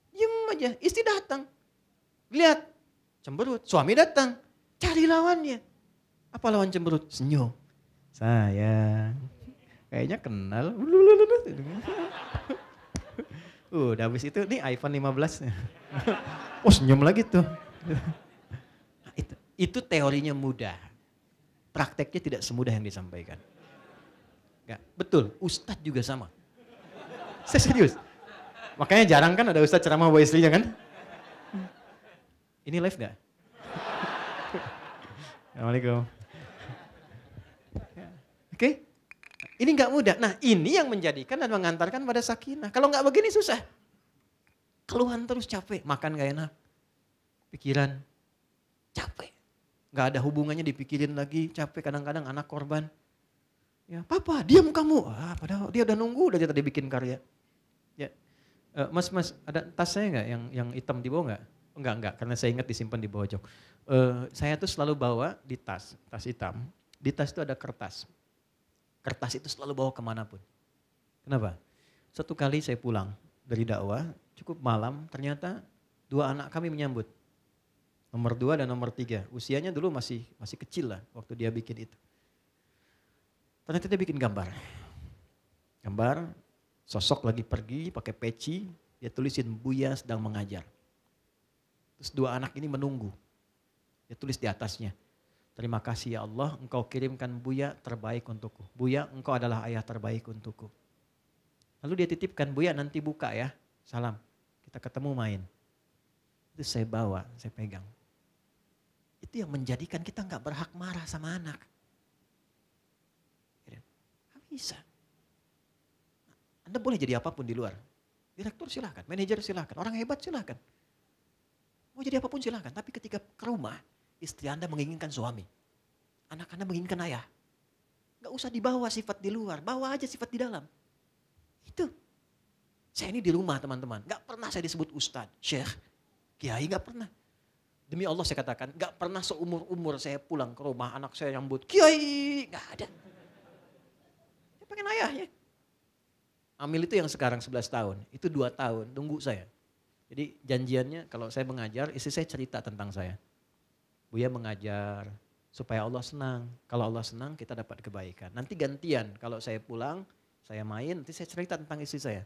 Diam aja. Istri datang. Lihat. Cemberut. Suami datang. Cari lawannya. Apa lawan cemberut? Senyum. Sayang. Kayaknya kenal. Udah habis itu nih iPhone 15. oh senyum lagi tuh. Nah, itu, itu teorinya mudah. Prakteknya tidak semudah yang disampaikan. Gak. Betul, ustadz juga sama. Saya serius. Makanya jarang kan ada ustadz ceramah buat istrinya kan? Ini live gak? Assalamualaikum. Oke? Okay? Ini nggak mudah. Nah ini yang menjadikan dan mengantarkan pada sakinah. Kalau nggak begini susah. Keluhan terus capek, makan gak enak. Pikiran capek. Nggak ada hubungannya dipikirin lagi, capek kadang-kadang anak korban. Ya, papa, diam kamu. Ah, padahal dia udah nunggu udah dia tadi bikin karya. Ya. Uh, mas, mas, ada tas saya nggak yang yang hitam di bawah nggak? Enggak, enggak, karena saya ingat disimpan di bawah jok. Uh, saya tuh selalu bawa di tas, tas hitam. Di tas itu ada kertas. Kertas itu selalu bawa kemanapun. Kenapa? Satu kali saya pulang dari dakwah, cukup malam, ternyata dua anak kami menyambut. Nomor dua dan nomor tiga. Usianya dulu masih masih kecil lah waktu dia bikin itu. Peneliti dia bikin gambar. Gambar, sosok lagi pergi pakai peci, dia tulisin Buya sedang mengajar. Terus dua anak ini menunggu. Dia tulis di atasnya. Terima kasih ya Allah, engkau kirimkan Buya terbaik untukku. Buya, engkau adalah ayah terbaik untukku. Lalu dia titipkan, Buya nanti buka ya, salam. Kita ketemu main. Itu saya bawa, saya pegang. Itu yang menjadikan kita nggak berhak marah sama anak bisa. Anda boleh jadi apapun di luar. Direktur silahkan, manajer silahkan, orang hebat silahkan. Mau jadi apapun silahkan, tapi ketika ke rumah, istri Anda menginginkan suami. Anak Anda menginginkan ayah. Gak usah dibawa sifat di luar, bawa aja sifat di dalam. Itu. Saya ini di rumah teman-teman, gak pernah saya disebut ustadz, syekh, kiai gak pernah. Demi Allah saya katakan, gak pernah seumur-umur saya pulang ke rumah anak saya nyambut, kiai, gak ada pengen ayahnya. Amil itu yang sekarang 11 tahun, itu dua tahun, tunggu saya. Jadi janjiannya kalau saya mengajar, istri saya cerita tentang saya. Buya mengajar supaya Allah senang. Kalau Allah senang kita dapat kebaikan. Nanti gantian kalau saya pulang, saya main, nanti saya cerita tentang istri saya.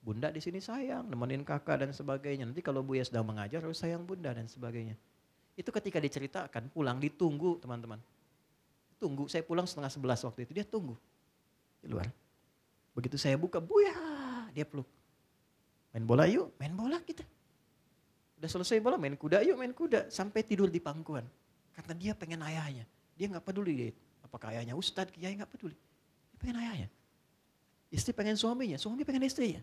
Bunda di sini sayang, nemenin kakak dan sebagainya. Nanti kalau Buya sedang mengajar harus oh, sayang bunda dan sebagainya. Itu ketika diceritakan pulang ditunggu teman-teman. Tunggu, saya pulang setengah sebelas waktu itu, dia tunggu. Di luar. Begitu saya buka, buya, dia peluk. Main bola yuk, main bola kita. Udah selesai bola, main kuda yuk, main kuda. Sampai tidur di pangkuan. Karena dia pengen ayahnya. Dia gak peduli dia, apakah ayahnya ustadz, kiai gak peduli. Dia pengen ayahnya. Istri pengen suaminya, suami pengen istrinya.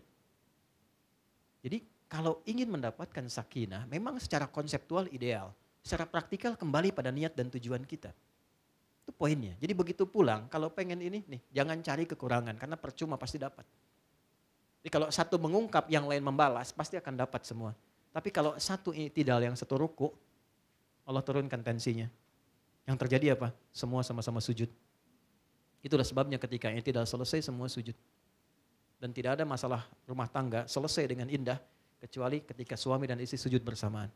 Jadi kalau ingin mendapatkan sakinah, memang secara konseptual ideal. Secara praktikal kembali pada niat dan tujuan kita. Itu poinnya. Jadi begitu pulang, kalau pengen ini, nih jangan cari kekurangan karena percuma pasti dapat. Jadi kalau satu mengungkap, yang lain membalas, pasti akan dapat semua. Tapi kalau satu ini tidak yang satu ruku, Allah turunkan tensinya. Yang terjadi apa? Semua sama-sama sujud. Itulah sebabnya ketika ini tidak selesai semua sujud. Dan tidak ada masalah rumah tangga selesai dengan indah kecuali ketika suami dan istri sujud bersamaan.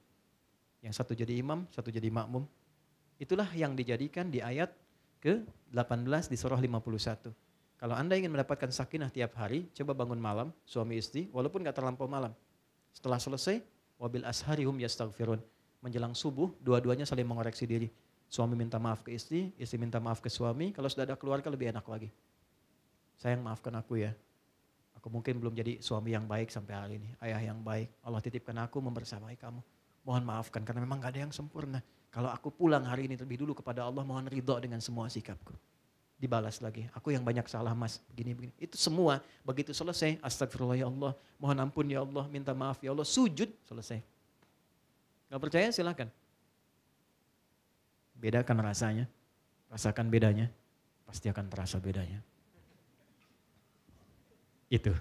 Yang satu jadi imam, satu jadi makmum, Itulah yang dijadikan di ayat ke-18 di surah 51. Kalau Anda ingin mendapatkan sakinah tiap hari, coba bangun malam, suami istri, walaupun gak terlampau malam. Setelah selesai, wabil asharihum yastaghfirun. Menjelang subuh, dua-duanya saling mengoreksi diri. Suami minta maaf ke istri, istri minta maaf ke suami. Kalau sudah ada keluarga lebih enak lagi. Sayang maafkan aku ya. Aku mungkin belum jadi suami yang baik sampai hari ini. Ayah yang baik. Allah titipkan aku membersamai kamu mohon maafkan karena memang gak ada yang sempurna. Kalau aku pulang hari ini terlebih dulu kepada Allah mohon ridho dengan semua sikapku. Dibalas lagi, aku yang banyak salah mas, begini begini. Itu semua begitu selesai, astagfirullah ya Allah, mohon ampun ya Allah, minta maaf ya Allah, sujud selesai. Gak percaya silahkan. Bedakan rasanya, rasakan bedanya, pasti akan terasa bedanya. Itu.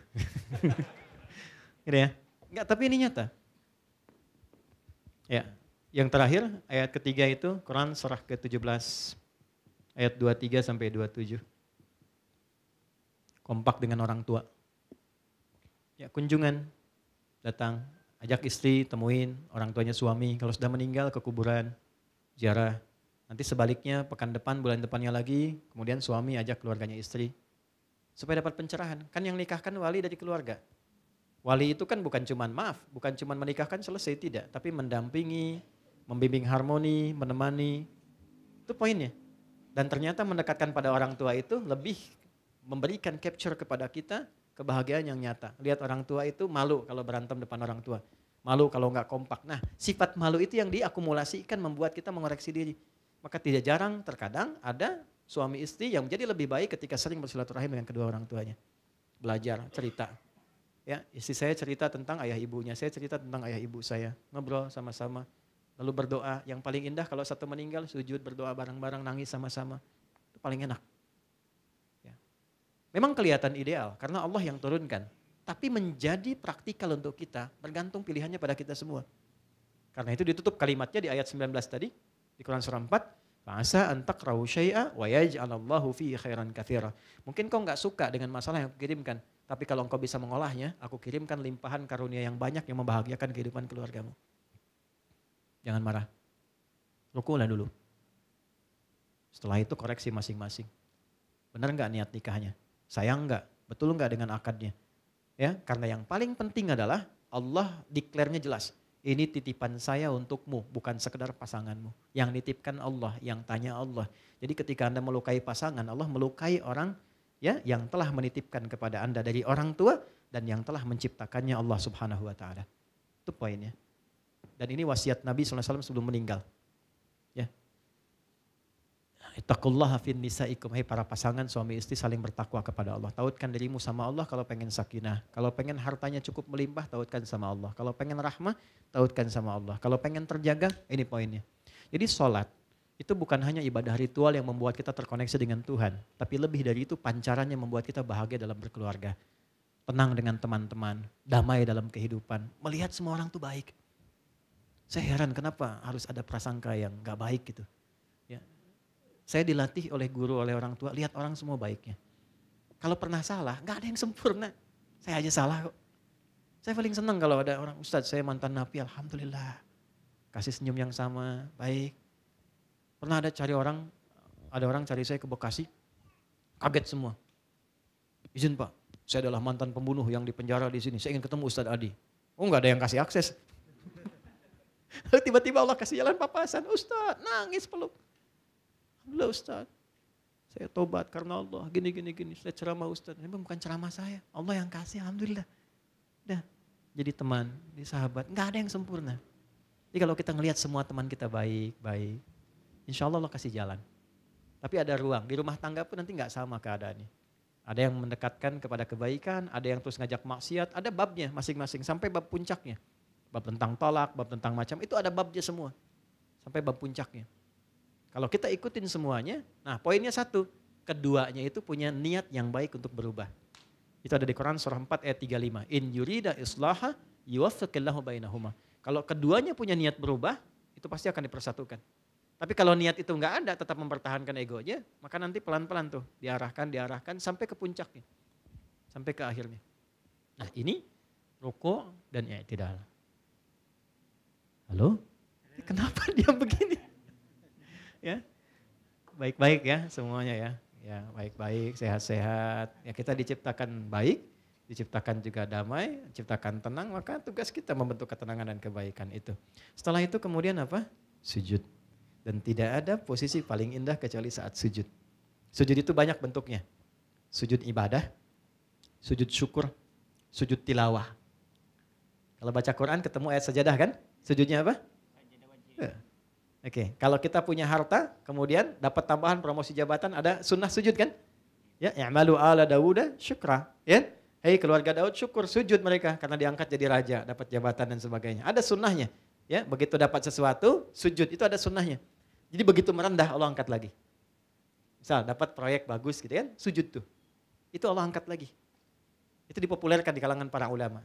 gitu ya. Enggak, tapi ini nyata. Ya. Yang terakhir ayat ketiga itu Quran surah ke-17 ayat 23 sampai 27. Kompak dengan orang tua. Ya, kunjungan datang, ajak istri, temuin orang tuanya suami, kalau sudah meninggal ke kuburan, ziarah. Nanti sebaliknya pekan depan, bulan depannya lagi, kemudian suami ajak keluarganya istri supaya dapat pencerahan. Kan yang nikahkan wali dari keluarga. Wali itu kan bukan cuman maaf, bukan cuman menikahkan selesai tidak, tapi mendampingi, membimbing harmoni, menemani. Itu poinnya. Dan ternyata mendekatkan pada orang tua itu lebih memberikan capture kepada kita kebahagiaan yang nyata. Lihat orang tua itu malu kalau berantem depan orang tua. Malu kalau nggak kompak. Nah sifat malu itu yang diakumulasikan membuat kita mengoreksi diri. Maka tidak jarang terkadang ada suami istri yang menjadi lebih baik ketika sering bersilaturahim dengan kedua orang tuanya. Belajar, cerita, Ya, istri saya cerita tentang ayah ibunya, saya cerita tentang ayah ibu saya. Ngobrol sama-sama, lalu berdoa. Yang paling indah kalau satu meninggal, sujud berdoa bareng-bareng, nangis sama-sama. Itu paling enak. Ya. Memang kelihatan ideal, karena Allah yang turunkan. Tapi menjadi praktikal untuk kita, bergantung pilihannya pada kita semua. Karena itu ditutup kalimatnya di ayat 19 tadi, di Quran Surah 4, Fa'asa an taqrahu syai'a wa yaj'alallahu fihi khairan katsira. Mungkin kau nggak suka dengan masalah yang aku kirimkan, tapi kalau engkau bisa mengolahnya, aku kirimkan limpahan karunia yang banyak yang membahagiakan kehidupan keluargamu. Jangan marah. Rukulah dulu. Setelah itu koreksi masing-masing. Benar nggak niat nikahnya? Sayang nggak? Betul nggak dengan akadnya? Ya, karena yang paling penting adalah Allah declare-nya jelas. Ini titipan saya untukmu, bukan sekedar pasanganmu. Yang nitipkan Allah, yang tanya Allah. Jadi ketika Anda melukai pasangan, Allah melukai orang ya yang telah menitipkan kepada Anda dari orang tua dan yang telah menciptakannya Allah Subhanahu wa taala. Itu poinnya. Dan ini wasiat Nabi SAW sebelum meninggal. Ittaqullaha fin nisaikum. Hei para pasangan suami istri saling bertakwa kepada Allah. Tautkan dirimu sama Allah kalau pengen sakinah. Kalau pengen hartanya cukup melimpah, tautkan sama Allah. Kalau pengen rahmah, tautkan sama Allah. Kalau pengen terjaga, ini poinnya. Jadi sholat itu bukan hanya ibadah ritual yang membuat kita terkoneksi dengan Tuhan. Tapi lebih dari itu pancarannya membuat kita bahagia dalam berkeluarga. Tenang dengan teman-teman, damai dalam kehidupan. Melihat semua orang tuh baik. Saya heran kenapa harus ada prasangka yang gak baik gitu saya dilatih oleh guru, oleh orang tua, lihat orang semua baiknya. Kalau pernah salah, nggak ada yang sempurna. Saya aja salah kok. Saya paling senang kalau ada orang, Ustadz saya mantan napi, Alhamdulillah. Kasih senyum yang sama, baik. Pernah ada cari orang, ada orang cari saya ke Bekasi, kaget semua. Izin Pak, saya adalah mantan pembunuh yang dipenjara di sini. Saya ingin ketemu Ustadz Adi. Oh nggak ada yang kasih akses. Tiba-tiba Allah kasih jalan papasan, Ustadz nangis peluk. Belum Ustaz. Saya tobat karena Allah, gini, gini, gini. Saya ceramah Ustaz. Ini bukan ceramah saya. Allah yang kasih, Alhamdulillah. Udah, jadi teman, jadi sahabat. Nggak ada yang sempurna. Jadi kalau kita ngelihat semua teman kita baik, baik. Insya Allah Allah kasih jalan. Tapi ada ruang. Di rumah tangga pun nanti nggak sama keadaannya. Ada yang mendekatkan kepada kebaikan, ada yang terus ngajak maksiat, ada babnya masing-masing sampai bab puncaknya. Bab tentang tolak, bab tentang macam, itu ada babnya semua. Sampai bab puncaknya. Kalau kita ikutin semuanya, nah poinnya satu, keduanya itu punya niat yang baik untuk berubah. Itu ada di Quran surah 4 ayat 35. In yurida islaha yuwaffiqillahu bainahuma. Kalau keduanya punya niat berubah, itu pasti akan dipersatukan. Tapi kalau niat itu enggak ada, tetap mempertahankan egonya, maka nanti pelan-pelan tuh diarahkan, diarahkan sampai ke puncaknya. Sampai ke akhirnya. Nah ini ruko dan tidak. Halo? Kenapa dia begini? ya. Baik-baik ya semuanya ya. Ya, baik-baik, sehat-sehat. Ya kita diciptakan baik, diciptakan juga damai, ciptakan tenang, maka tugas kita membentuk ketenangan dan kebaikan itu. Setelah itu kemudian apa? Sujud. Dan tidak ada posisi paling indah kecuali saat sujud. Sujud itu banyak bentuknya. Sujud ibadah, sujud syukur, sujud tilawah. Kalau baca Quran ketemu ayat sajadah kan? Sujudnya apa? Oke, okay. kalau kita punya harta, kemudian dapat tambahan promosi jabatan, ada sunnah sujud kan? Ya, Malu ala Dawuda syukra. Ya, hei keluarga Daud syukur sujud mereka karena diangkat jadi raja, dapat jabatan dan sebagainya. Ada sunnahnya. Ya, begitu dapat sesuatu, sujud itu ada sunnahnya. Jadi begitu merendah Allah angkat lagi. Misal dapat proyek bagus gitu kan, sujud tuh. Itu Allah angkat lagi. Itu dipopulerkan di kalangan para ulama.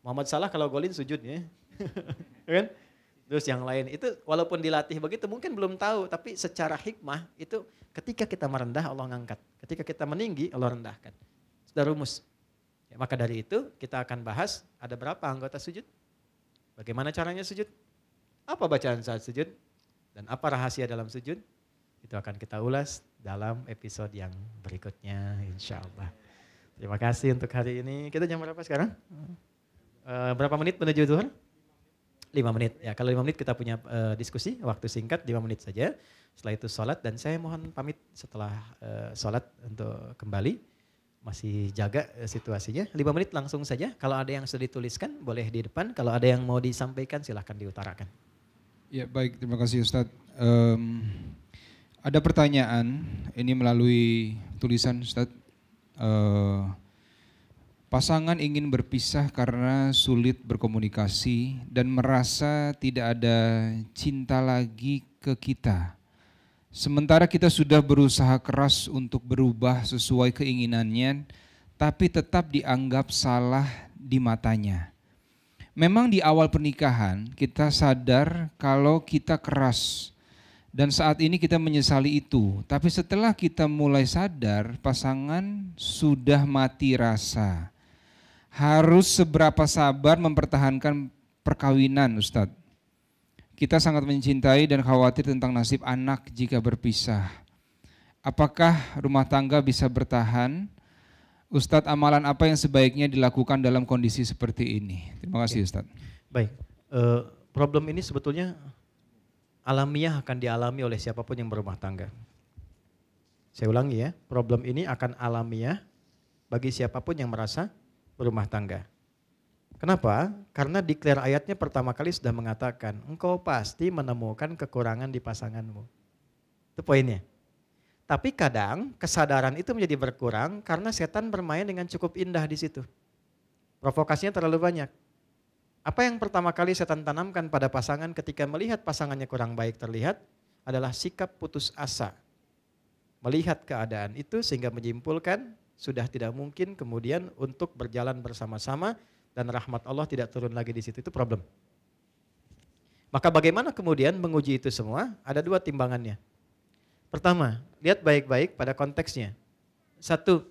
Muhammad Salah kalau golin sujud ya. ya kan? terus yang lain itu walaupun dilatih begitu mungkin belum tahu tapi secara hikmah itu ketika kita merendah Allah ngangkat ketika kita meninggi Allah rendahkan sudah rumus ya, maka dari itu kita akan bahas ada berapa anggota sujud bagaimana caranya sujud apa bacaan saat sujud dan apa rahasia dalam sujud itu akan kita ulas dalam episode yang berikutnya insya Allah terima kasih untuk hari ini kita jam berapa sekarang eh, berapa menit menuju tuhan? 5 menit. Ya, kalau 5 menit kita punya uh, diskusi, waktu singkat 5 menit saja. Setelah itu sholat dan saya mohon pamit setelah uh, sholat untuk kembali. Masih jaga uh, situasinya. 5 menit langsung saja. Kalau ada yang sudah dituliskan boleh di depan. Kalau ada yang mau disampaikan silahkan diutarakan. Ya baik, terima kasih Ustadz. Um, ada pertanyaan ini melalui tulisan Ustadz. Uh, Pasangan ingin berpisah karena sulit berkomunikasi dan merasa tidak ada cinta lagi ke kita. Sementara kita sudah berusaha keras untuk berubah sesuai keinginannya, tapi tetap dianggap salah di matanya. Memang di awal pernikahan kita sadar kalau kita keras dan saat ini kita menyesali itu. Tapi setelah kita mulai sadar, pasangan sudah mati rasa harus seberapa sabar mempertahankan perkawinan Ustadz. Kita sangat mencintai dan khawatir tentang nasib anak jika berpisah. Apakah rumah tangga bisa bertahan? Ustadz, amalan apa yang sebaiknya dilakukan dalam kondisi seperti ini? Terima kasih ya. Ustadz. Baik, uh, problem ini sebetulnya alamiah akan dialami oleh siapapun yang berumah tangga. Saya ulangi ya, problem ini akan alamiah bagi siapapun yang merasa berumah tangga. Kenapa? Karena declare ayatnya pertama kali sudah mengatakan, engkau pasti menemukan kekurangan di pasanganmu. Itu poinnya. Tapi kadang kesadaran itu menjadi berkurang karena setan bermain dengan cukup indah di situ. Provokasinya terlalu banyak. Apa yang pertama kali setan tanamkan pada pasangan ketika melihat pasangannya kurang baik terlihat adalah sikap putus asa. Melihat keadaan itu sehingga menyimpulkan sudah tidak mungkin kemudian untuk berjalan bersama-sama dan rahmat Allah tidak turun lagi di situ itu problem. Maka bagaimana kemudian menguji itu semua? Ada dua timbangannya. Pertama, lihat baik-baik pada konteksnya. Satu,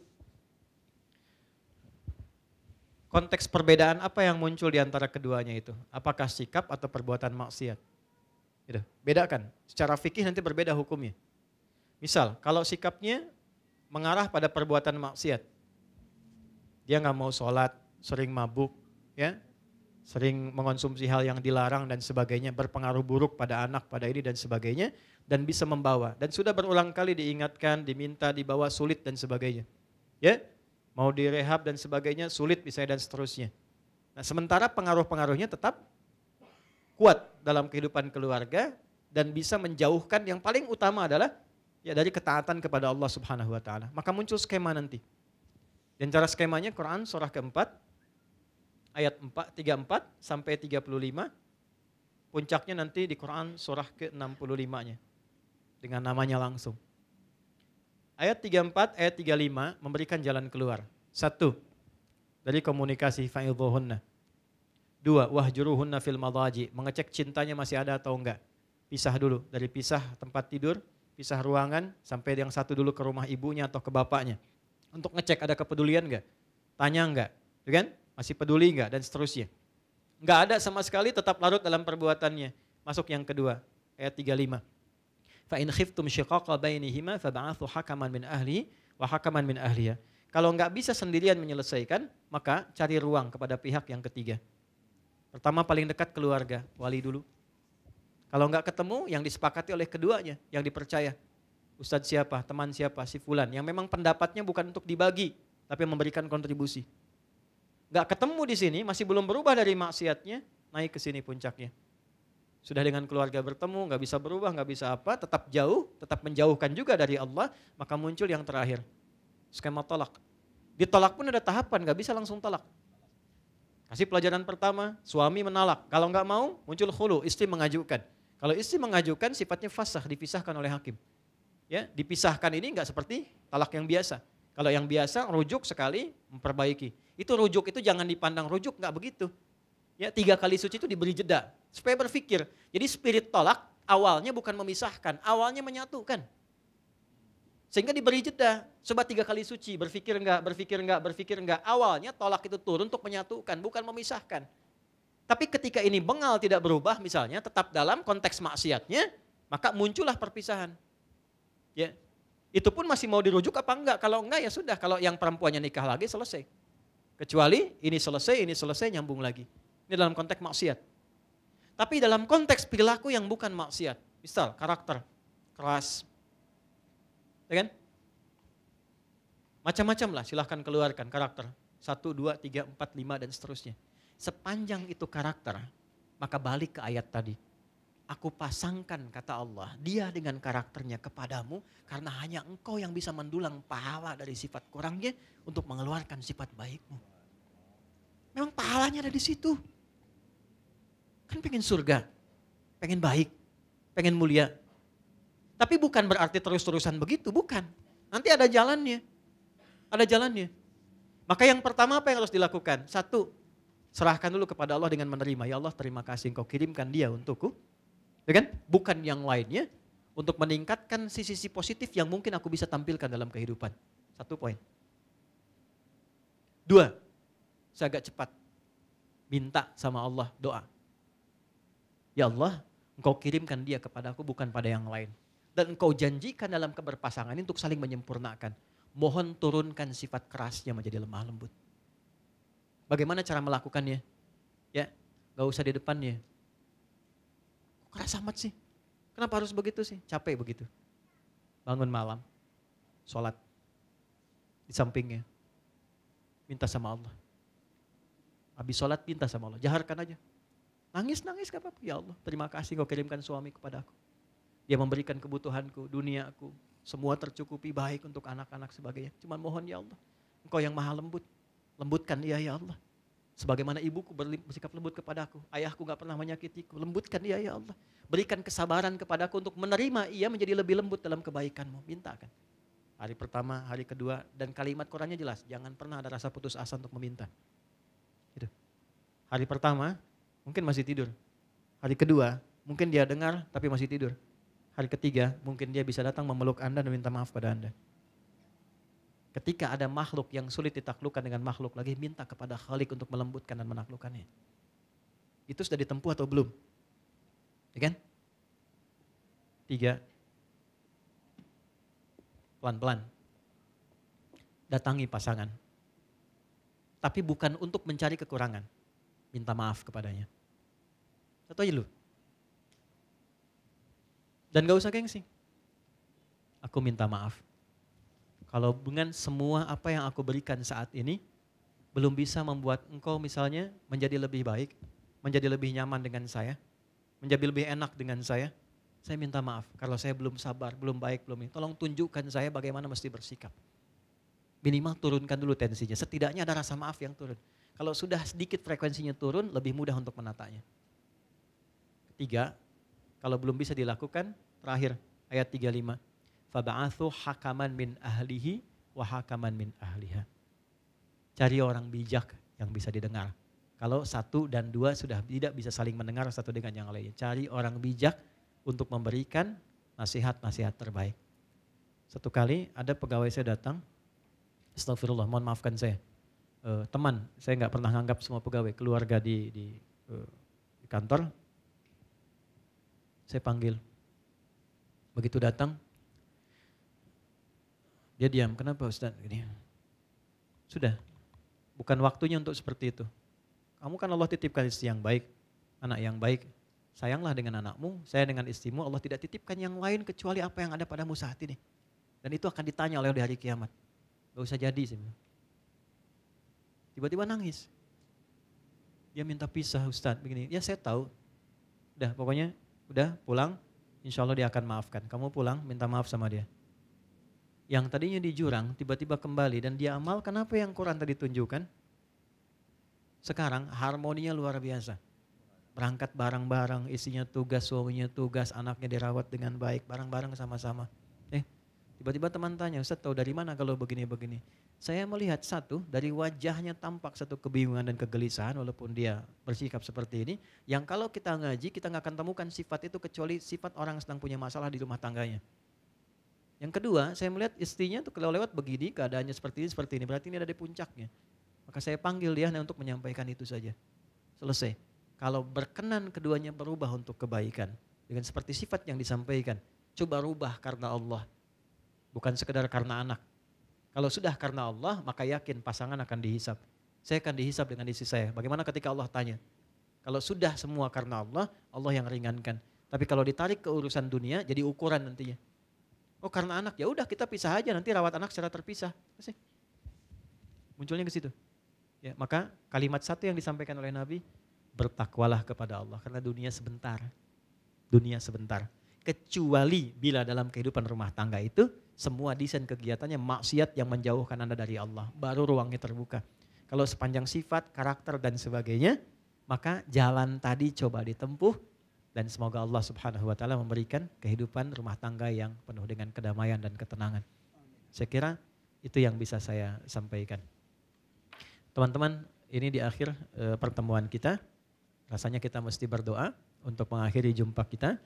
konteks perbedaan apa yang muncul di antara keduanya itu? Apakah sikap atau perbuatan maksiat? Gitu. Bedakan. Secara fikih nanti berbeda hukumnya. Misal, kalau sikapnya mengarah pada perbuatan maksiat. Dia nggak mau sholat, sering mabuk, ya, sering mengonsumsi hal yang dilarang dan sebagainya, berpengaruh buruk pada anak, pada ini dan sebagainya, dan bisa membawa. Dan sudah berulang kali diingatkan, diminta, dibawa, sulit dan sebagainya. Ya, mau direhab dan sebagainya, sulit misalnya dan seterusnya. Nah sementara pengaruh-pengaruhnya tetap kuat dalam kehidupan keluarga dan bisa menjauhkan yang paling utama adalah ya dari ketaatan kepada Allah Subhanahu wa taala. Maka muncul skema nanti. Dan cara skemanya Quran surah keempat ayat 4 34 sampai 35 puncaknya nanti di Quran surah ke-65-nya dengan namanya langsung. Ayat 34 ayat 35 memberikan jalan keluar. Satu, dari komunikasi fa'idhuhunna. Dua, wahjuruhunna fil madaji, mengecek cintanya masih ada atau enggak. Pisah dulu dari pisah tempat tidur pisah ruangan sampai yang satu dulu ke rumah ibunya atau ke bapaknya untuk ngecek ada kepedulian enggak, tanya enggak, ya kan? Masih peduli enggak dan seterusnya. Enggak ada sama sekali tetap larut dalam perbuatannya. Masuk yang kedua, ayat 35. Fa in khiftum shiqaqa bainihima fab'athu hakaman min ahli wa hakaman min ahliya. Kalau enggak bisa sendirian menyelesaikan, maka cari ruang kepada pihak yang ketiga. Pertama paling dekat keluarga, wali dulu, kalau nggak ketemu, yang disepakati oleh keduanya, yang dipercaya. Ustadz siapa, teman siapa, si Fulan. Yang memang pendapatnya bukan untuk dibagi, tapi memberikan kontribusi. Nggak ketemu di sini, masih belum berubah dari maksiatnya, naik ke sini puncaknya. Sudah dengan keluarga bertemu, nggak bisa berubah, nggak bisa apa, tetap jauh, tetap menjauhkan juga dari Allah, maka muncul yang terakhir. Skema tolak. Ditolak pun ada tahapan, nggak bisa langsung tolak. Kasih pelajaran pertama, suami menolak, Kalau nggak mau, muncul khulu, istri mengajukan. Kalau istri mengajukan sifatnya fasah, dipisahkan oleh hakim. Ya, dipisahkan ini enggak seperti talak yang biasa. Kalau yang biasa rujuk sekali memperbaiki. Itu rujuk itu jangan dipandang rujuk enggak begitu. Ya, tiga kali suci itu diberi jeda supaya berpikir. Jadi spirit tolak awalnya bukan memisahkan, awalnya menyatukan. Sehingga diberi jeda, sebab tiga kali suci, berpikir enggak, berpikir enggak, berpikir enggak. Awalnya tolak itu turun untuk menyatukan, bukan memisahkan. Tapi ketika ini bengal tidak berubah misalnya, tetap dalam konteks maksiatnya, maka muncullah perpisahan. Ya. Itu pun masih mau dirujuk apa enggak? Kalau enggak ya sudah, kalau yang perempuannya nikah lagi selesai. Kecuali ini selesai, ini selesai, nyambung lagi. Ini dalam konteks maksiat. Tapi dalam konteks perilaku yang bukan maksiat. Misal karakter, keras. Ya kan? Macam-macam lah silahkan keluarkan karakter. Satu, dua, tiga, empat, lima, dan seterusnya. Sepanjang itu karakter, maka balik ke ayat tadi. Aku pasangkan kata Allah, dia dengan karakternya kepadamu karena hanya engkau yang bisa mendulang pahala dari sifat kurangnya untuk mengeluarkan sifat baikmu. Memang pahalanya ada di situ. Kan pengen surga, pengen baik, pengen mulia. Tapi bukan berarti terus-terusan begitu, bukan. Nanti ada jalannya, ada jalannya. Maka yang pertama apa yang harus dilakukan? Satu, Serahkan dulu kepada Allah dengan menerima. Ya Allah terima kasih engkau kirimkan dia untukku. Ya kan? Bukan yang lainnya. Untuk meningkatkan sisi-sisi positif yang mungkin aku bisa tampilkan dalam kehidupan. Satu poin. Dua, saya agak cepat. Minta sama Allah doa. Ya Allah, engkau kirimkan dia kepada aku bukan pada yang lain. Dan engkau janjikan dalam keberpasangan ini untuk saling menyempurnakan. Mohon turunkan sifat kerasnya menjadi lemah lembut. Bagaimana cara melakukannya? Ya, gak usah di depannya. Kok keras amat sih? Kenapa harus begitu sih? Capek begitu. Bangun malam, sholat, di sampingnya. Minta sama Allah. Habis sholat minta sama Allah, jaharkan aja. Nangis-nangis gak apa Ya Allah, terima kasih kau kirimkan suami kepada aku. Dia memberikan kebutuhanku, dunia aku, Semua tercukupi baik untuk anak-anak sebagainya. Cuman mohon ya Allah, engkau yang maha lembut. Lembutkan dia ya Allah. Sebagaimana ibuku bersikap lembut kepadaku. Ayahku gak pernah menyakitiku. Lembutkan dia ya Allah. Berikan kesabaran kepadaku untuk menerima ia menjadi lebih lembut dalam kebaikanmu. Mintakan. Hari pertama, hari kedua. Dan kalimat Qurannya jelas. Jangan pernah ada rasa putus asa untuk meminta. Gitu. Hari pertama mungkin masih tidur. Hari kedua mungkin dia dengar tapi masih tidur. Hari ketiga mungkin dia bisa datang memeluk Anda dan minta maaf pada Anda. Ketika ada makhluk yang sulit ditaklukkan dengan makhluk lagi, minta kepada Khalik untuk melembutkan dan menaklukkannya. Itu sudah ditempuh atau belum? Ya kan? Tiga. Pelan-pelan. Datangi pasangan. Tapi bukan untuk mencari kekurangan. Minta maaf kepadanya. Satu aja lu. Dan gak usah gengsi. Aku minta maaf kalau dengan semua apa yang aku berikan saat ini belum bisa membuat engkau misalnya menjadi lebih baik, menjadi lebih nyaman dengan saya, menjadi lebih enak dengan saya, saya minta maaf kalau saya belum sabar, belum baik, belum ini. Tolong tunjukkan saya bagaimana mesti bersikap. Minimal turunkan dulu tensinya, setidaknya ada rasa maaf yang turun. Kalau sudah sedikit frekuensinya turun, lebih mudah untuk menatanya. Ketiga, kalau belum bisa dilakukan, terakhir ayat 35. Faba'athu hakaman min ahlihi wa hakaman min ahliha. Cari orang bijak yang bisa didengar. Kalau satu dan dua sudah tidak bisa saling mendengar satu dengan yang lainnya. Cari orang bijak untuk memberikan nasihat-nasihat terbaik. Satu kali ada pegawai saya datang, astagfirullah mohon maafkan saya. E, teman, saya nggak pernah nganggap semua pegawai, keluarga di, di, e, eh, di kantor. Saya panggil, begitu datang dia diam, kenapa Ustaz? Gini. Sudah, bukan waktunya untuk seperti itu. Kamu kan Allah titipkan istri yang baik, anak yang baik. Sayanglah dengan anakmu, saya dengan istrimu, Allah tidak titipkan yang lain kecuali apa yang ada padamu saat ini. Dan itu akan ditanya oleh di hari kiamat. Gak usah jadi, sih. Tiba-tiba nangis. Dia minta pisah Ustadz begini. Ya saya tahu. Udah pokoknya udah pulang. Insya Allah dia akan maafkan. Kamu pulang minta maaf sama dia yang tadinya di jurang tiba-tiba kembali dan dia amalkan apa yang Quran tadi tunjukkan. Sekarang harmoninya luar biasa. Berangkat barang-barang, isinya tugas, suaminya tugas, anaknya dirawat dengan baik, barang-barang sama-sama. Eh, tiba-tiba teman tanya, Ustaz tahu dari mana kalau begini-begini? Saya melihat satu, dari wajahnya tampak satu kebingungan dan kegelisahan walaupun dia bersikap seperti ini. Yang kalau kita ngaji, kita nggak akan temukan sifat itu kecuali sifat orang sedang punya masalah di rumah tangganya. Yang kedua, saya melihat istrinya tuh kalau lewat begini, keadaannya seperti ini, seperti ini. Berarti ini ada di puncaknya. Maka saya panggil dia untuk menyampaikan itu saja. Selesai. Kalau berkenan keduanya berubah untuk kebaikan. Dengan seperti sifat yang disampaikan. Coba rubah karena Allah. Bukan sekedar karena anak. Kalau sudah karena Allah, maka yakin pasangan akan dihisap. Saya akan dihisap dengan isi saya. Bagaimana ketika Allah tanya? Kalau sudah semua karena Allah, Allah yang ringankan. Tapi kalau ditarik ke urusan dunia, jadi ukuran nantinya Oh karena anak ya udah kita pisah aja nanti rawat anak secara terpisah. Masih. Munculnya ke situ. Ya, maka kalimat satu yang disampaikan oleh Nabi, bertakwalah kepada Allah karena dunia sebentar. Dunia sebentar. Kecuali bila dalam kehidupan rumah tangga itu semua desain kegiatannya maksiat yang menjauhkan Anda dari Allah, baru ruangnya terbuka. Kalau sepanjang sifat, karakter dan sebagainya, maka jalan tadi coba ditempuh dan semoga Allah Subhanahu wa taala memberikan kehidupan rumah tangga yang penuh dengan kedamaian dan ketenangan. Saya kira itu yang bisa saya sampaikan. Teman-teman, ini di akhir e, pertemuan kita. Rasanya kita mesti berdoa untuk mengakhiri jumpa kita.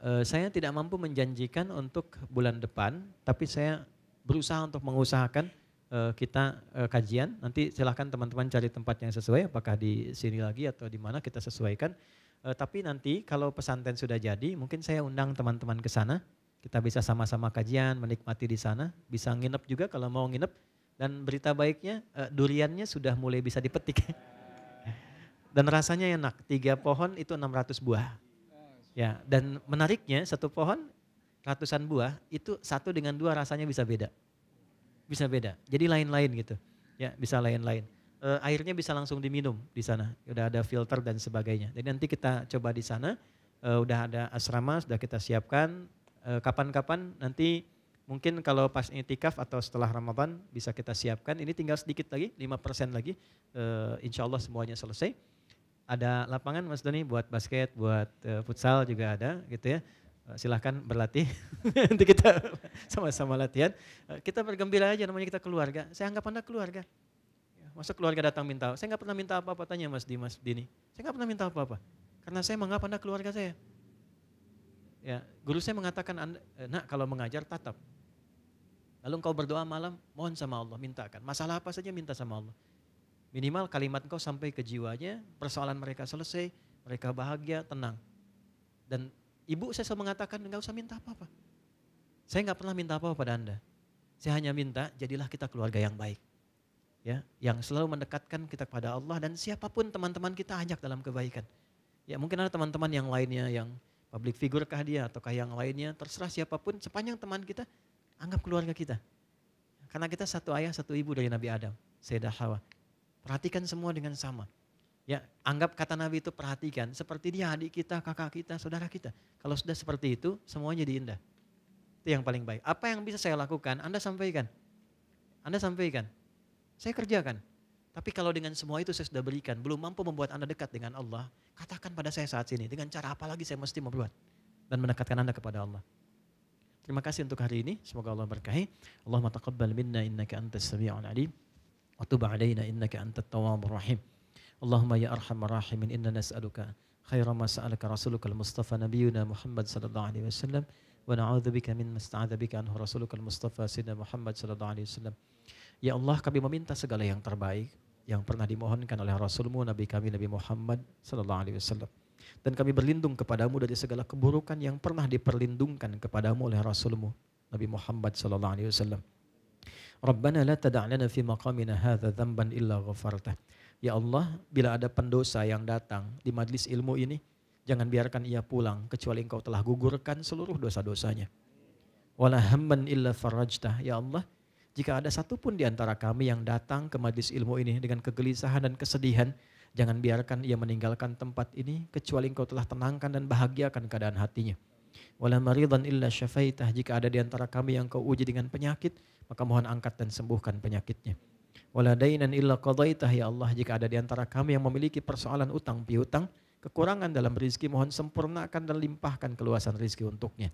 E, saya tidak mampu menjanjikan untuk bulan depan, tapi saya berusaha untuk mengusahakan e, kita e, kajian. Nanti silahkan teman-teman cari tempat yang sesuai, apakah di sini lagi atau di mana kita sesuaikan Uh, tapi nanti kalau pesantren sudah jadi, mungkin saya undang teman-teman ke sana. Kita bisa sama-sama kajian, menikmati di sana. Bisa nginep juga kalau mau nginep. Dan berita baiknya uh, duriannya sudah mulai bisa dipetik. dan rasanya enak, tiga pohon itu 600 buah. Ya, dan menariknya satu pohon ratusan buah itu satu dengan dua rasanya bisa beda. Bisa beda. Jadi lain-lain gitu. Ya, bisa lain-lain uh, airnya bisa langsung diminum di sana. Udah ada filter dan sebagainya. Jadi nanti kita coba di sana. Uh, udah ada asrama, sudah kita siapkan. Eh, kapan-kapan nanti mungkin kalau pas itikaf atau setelah Ramadan bisa kita siapkan. Ini tinggal sedikit lagi, 5% lagi. insya Allah semuanya selesai. Ada lapangan Mas Doni buat basket, buat futsal juga ada gitu ya silahkan berlatih. Nanti kita sama-sama latihan. Kita bergembira aja namanya kita keluarga. Saya anggap Anda keluarga. Masa keluarga datang minta, saya nggak pernah minta apa-apa, tanya Mas Dimas Dini. Saya nggak pernah minta apa-apa. Karena saya mengapa Anda keluarga saya. Ya, guru saya mengatakan, eh, nak kalau mengajar tatap. Lalu engkau berdoa malam, mohon sama Allah, mintakan. Masalah apa saja minta sama Allah. Minimal kalimat engkau sampai ke jiwanya, persoalan mereka selesai, mereka bahagia, tenang. Dan ibu saya selalu mengatakan, nggak usah minta apa-apa. Saya nggak pernah minta apa-apa pada Anda. Saya hanya minta, jadilah kita keluarga yang baik ya yang selalu mendekatkan kita kepada Allah dan siapapun teman-teman kita ajak dalam kebaikan. Ya mungkin ada teman-teman yang lainnya yang publik figur kah dia ataukah yang lainnya terserah siapapun sepanjang teman kita anggap keluarga kita. Karena kita satu ayah satu ibu dari Nabi Adam, Sayyidah Hawa. Perhatikan semua dengan sama. Ya, anggap kata Nabi itu perhatikan seperti dia adik kita, kakak kita, saudara kita. Kalau sudah seperti itu, semuanya diindah. Itu yang paling baik. Apa yang bisa saya lakukan? Anda sampaikan. Anda sampaikan saya kerjakan. Tapi kalau dengan semua itu saya sudah berikan, belum mampu membuat Anda dekat dengan Allah, katakan pada saya saat ini, dengan cara apa lagi saya mesti membuat dan mendekatkan Anda kepada Allah. Terima kasih untuk hari ini, semoga Allah berkahi. Allahumma taqabbal minna innaka antas sami'ul alim. Wa tub alaina innaka antat tawwabur rahim. Allahumma ya arhamar rahimin inna nas'aluka khaira ma sa'alaka rasulukal mustafa nabiyuna Muhammad sallallahu alaihi wasallam wa na'udzu bika min masta'adza bika anhu rasulukal mustafa sayyidina Muhammad sallallahu alaihi wasallam. Ya Allah kami meminta segala yang terbaik yang pernah dimohonkan oleh Rasulmu Nabi kami Nabi Muhammad Sallallahu Alaihi Wasallam. Dan kami berlindung kepadamu dari segala keburukan yang pernah diperlindungkan kepadamu oleh Rasulmu Nabi Muhammad Sallallahu Alaihi Wasallam. Rabbana la tada'lana fi maqamina hadha dhanban illa ghafartah. Ya Allah, bila ada pendosa yang datang di majlis ilmu ini, jangan biarkan ia pulang kecuali engkau telah gugurkan seluruh dosa-dosanya. Wala hamman illa farajtah. Ya Allah, jika ada satupun di antara kami yang datang ke majlis ilmu ini dengan kegelisahan dan kesedihan, jangan biarkan ia meninggalkan tempat ini kecuali engkau telah tenangkan dan bahagiakan keadaan hatinya. Wala maridan illa syafaitah jika ada di antara kami yang kau uji dengan penyakit, maka mohon angkat dan sembuhkan penyakitnya. Wala dainan illa qadaitah ya Allah jika ada di antara kami yang memiliki persoalan utang piutang, kekurangan dalam rizki mohon sempurnakan dan limpahkan keluasan rizki untuknya.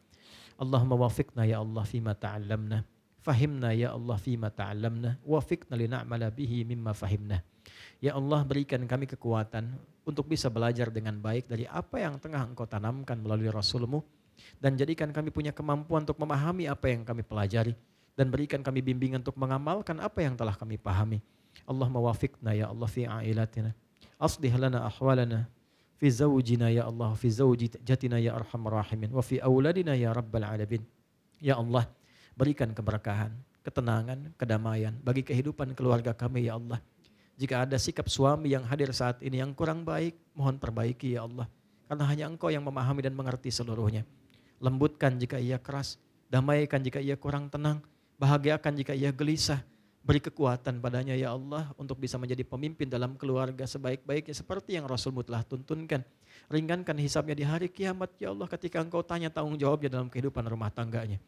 Allahumma wafiqna ya Allah fima ta'allamna Fahimna ya Allah fima ta'alamna wa fiqna lina'mala bihi mimma fahimna. Ya Allah berikan kami kekuatan untuk bisa belajar dengan baik dari apa yang tengah engkau tanamkan melalui Rasulmu dan jadikan kami punya kemampuan untuk memahami apa yang kami pelajari dan berikan kami bimbingan untuk mengamalkan apa yang telah kami pahami. Allah mawafiqna ya Allah fi ailatina. Aslih lana ahwalana fi zawjina ya Allah fi zawjatina ya arhamar rahimin wa fi awladina ya rabbal alamin. Ya Allah, Berikan keberkahan, ketenangan, kedamaian bagi kehidupan keluarga kami ya Allah. Jika ada sikap suami yang hadir saat ini yang kurang baik, mohon perbaiki ya Allah. Karena hanya engkau yang memahami dan mengerti seluruhnya. Lembutkan jika ia keras, damaikan jika ia kurang tenang, bahagiakan jika ia gelisah, Beri kekuatan padanya ya Allah untuk bisa menjadi pemimpin dalam keluarga sebaik-baiknya seperti yang Rasulmu telah tuntunkan. Ringankan hisabnya di hari kiamat ya Allah ketika engkau tanya tanggung jawabnya dalam kehidupan rumah tangganya.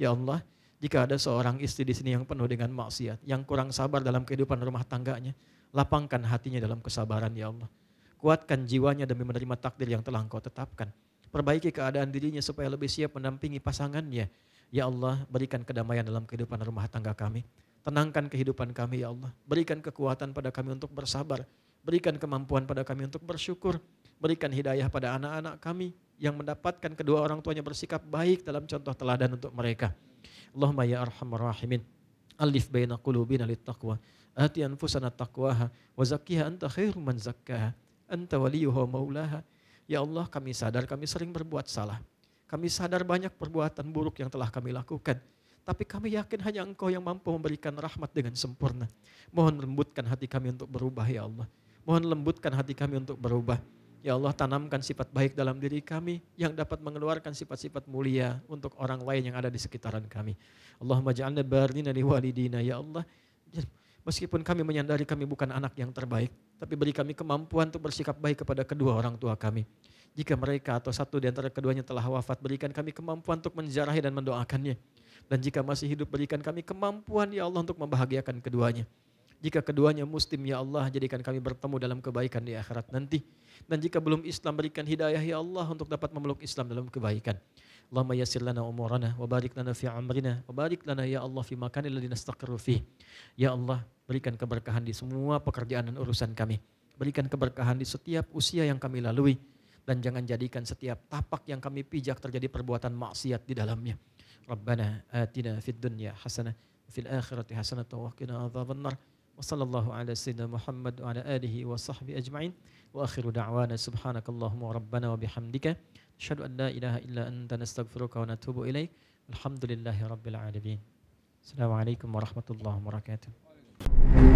Ya Allah, jika ada seorang istri di sini yang penuh dengan maksiat, yang kurang sabar dalam kehidupan rumah tangganya, lapangkan hatinya dalam kesabaran ya Allah. Kuatkan jiwanya demi menerima takdir yang telah Engkau tetapkan. Perbaiki keadaan dirinya supaya lebih siap mendampingi pasangannya. Ya Allah, berikan kedamaian dalam kehidupan rumah tangga kami. Tenangkan kehidupan kami ya Allah. Berikan kekuatan pada kami untuk bersabar. Berikan kemampuan pada kami untuk bersyukur. Berikan hidayah pada anak-anak kami, yang mendapatkan kedua orang tuanya bersikap baik dalam contoh teladan untuk mereka. Allahumma ya arhamar rahimin. Alif baina qulubina littaqwa. Ati anfusana taqwaha wa anta khairu man zakkaha. Anta waliyuha maulaha. Ya Allah kami sadar kami sering berbuat salah. Kami sadar banyak perbuatan buruk yang telah kami lakukan. Tapi kami yakin hanya engkau yang mampu memberikan rahmat dengan sempurna. Mohon lembutkan hati kami untuk berubah ya Allah. Mohon lembutkan hati kami untuk berubah. Ya Allah tanamkan sifat baik dalam diri kami yang dapat mengeluarkan sifat-sifat mulia untuk orang lain yang ada di sekitaran kami. Allahumma ja'alna barina li walidina ya Allah. Ya, meskipun kami menyadari kami bukan anak yang terbaik, tapi beri kami kemampuan untuk bersikap baik kepada kedua orang tua kami. Jika mereka atau satu di antara keduanya telah wafat, berikan kami kemampuan untuk menjarahi dan mendoakannya. Dan jika masih hidup, berikan kami kemampuan ya Allah untuk membahagiakan keduanya. Jika keduanya muslim ya Allah jadikan kami bertemu dalam kebaikan di akhirat nanti. Dan jika belum Islam berikan hidayah ya Allah untuk dapat memeluk Islam dalam kebaikan. Allahumma yassir lana umurana wa barik lana fi amrina wa barik lana ya Allah fi makanil ladina staqru fi. Ya Allah, berikan keberkahan di semua pekerjaan dan urusan kami. Berikan keberkahan di setiap usia yang kami lalui dan jangan jadikan setiap tapak yang kami pijak terjadi perbuatan maksiat di dalamnya. Rabbana atina fid dunya hasanah fil akhirati hasanah azab an nar وصلى الله على سيدنا محمد وعلى آله وصحبه أجمعين وآخر دعوانا سبحانك اللهم ربنا وبحمدك أشهد أن لا إله إلا أنت نستغفرك ونتوب إليك الحمد لله رب العالمين السلام عليكم ورحمة الله وبركاته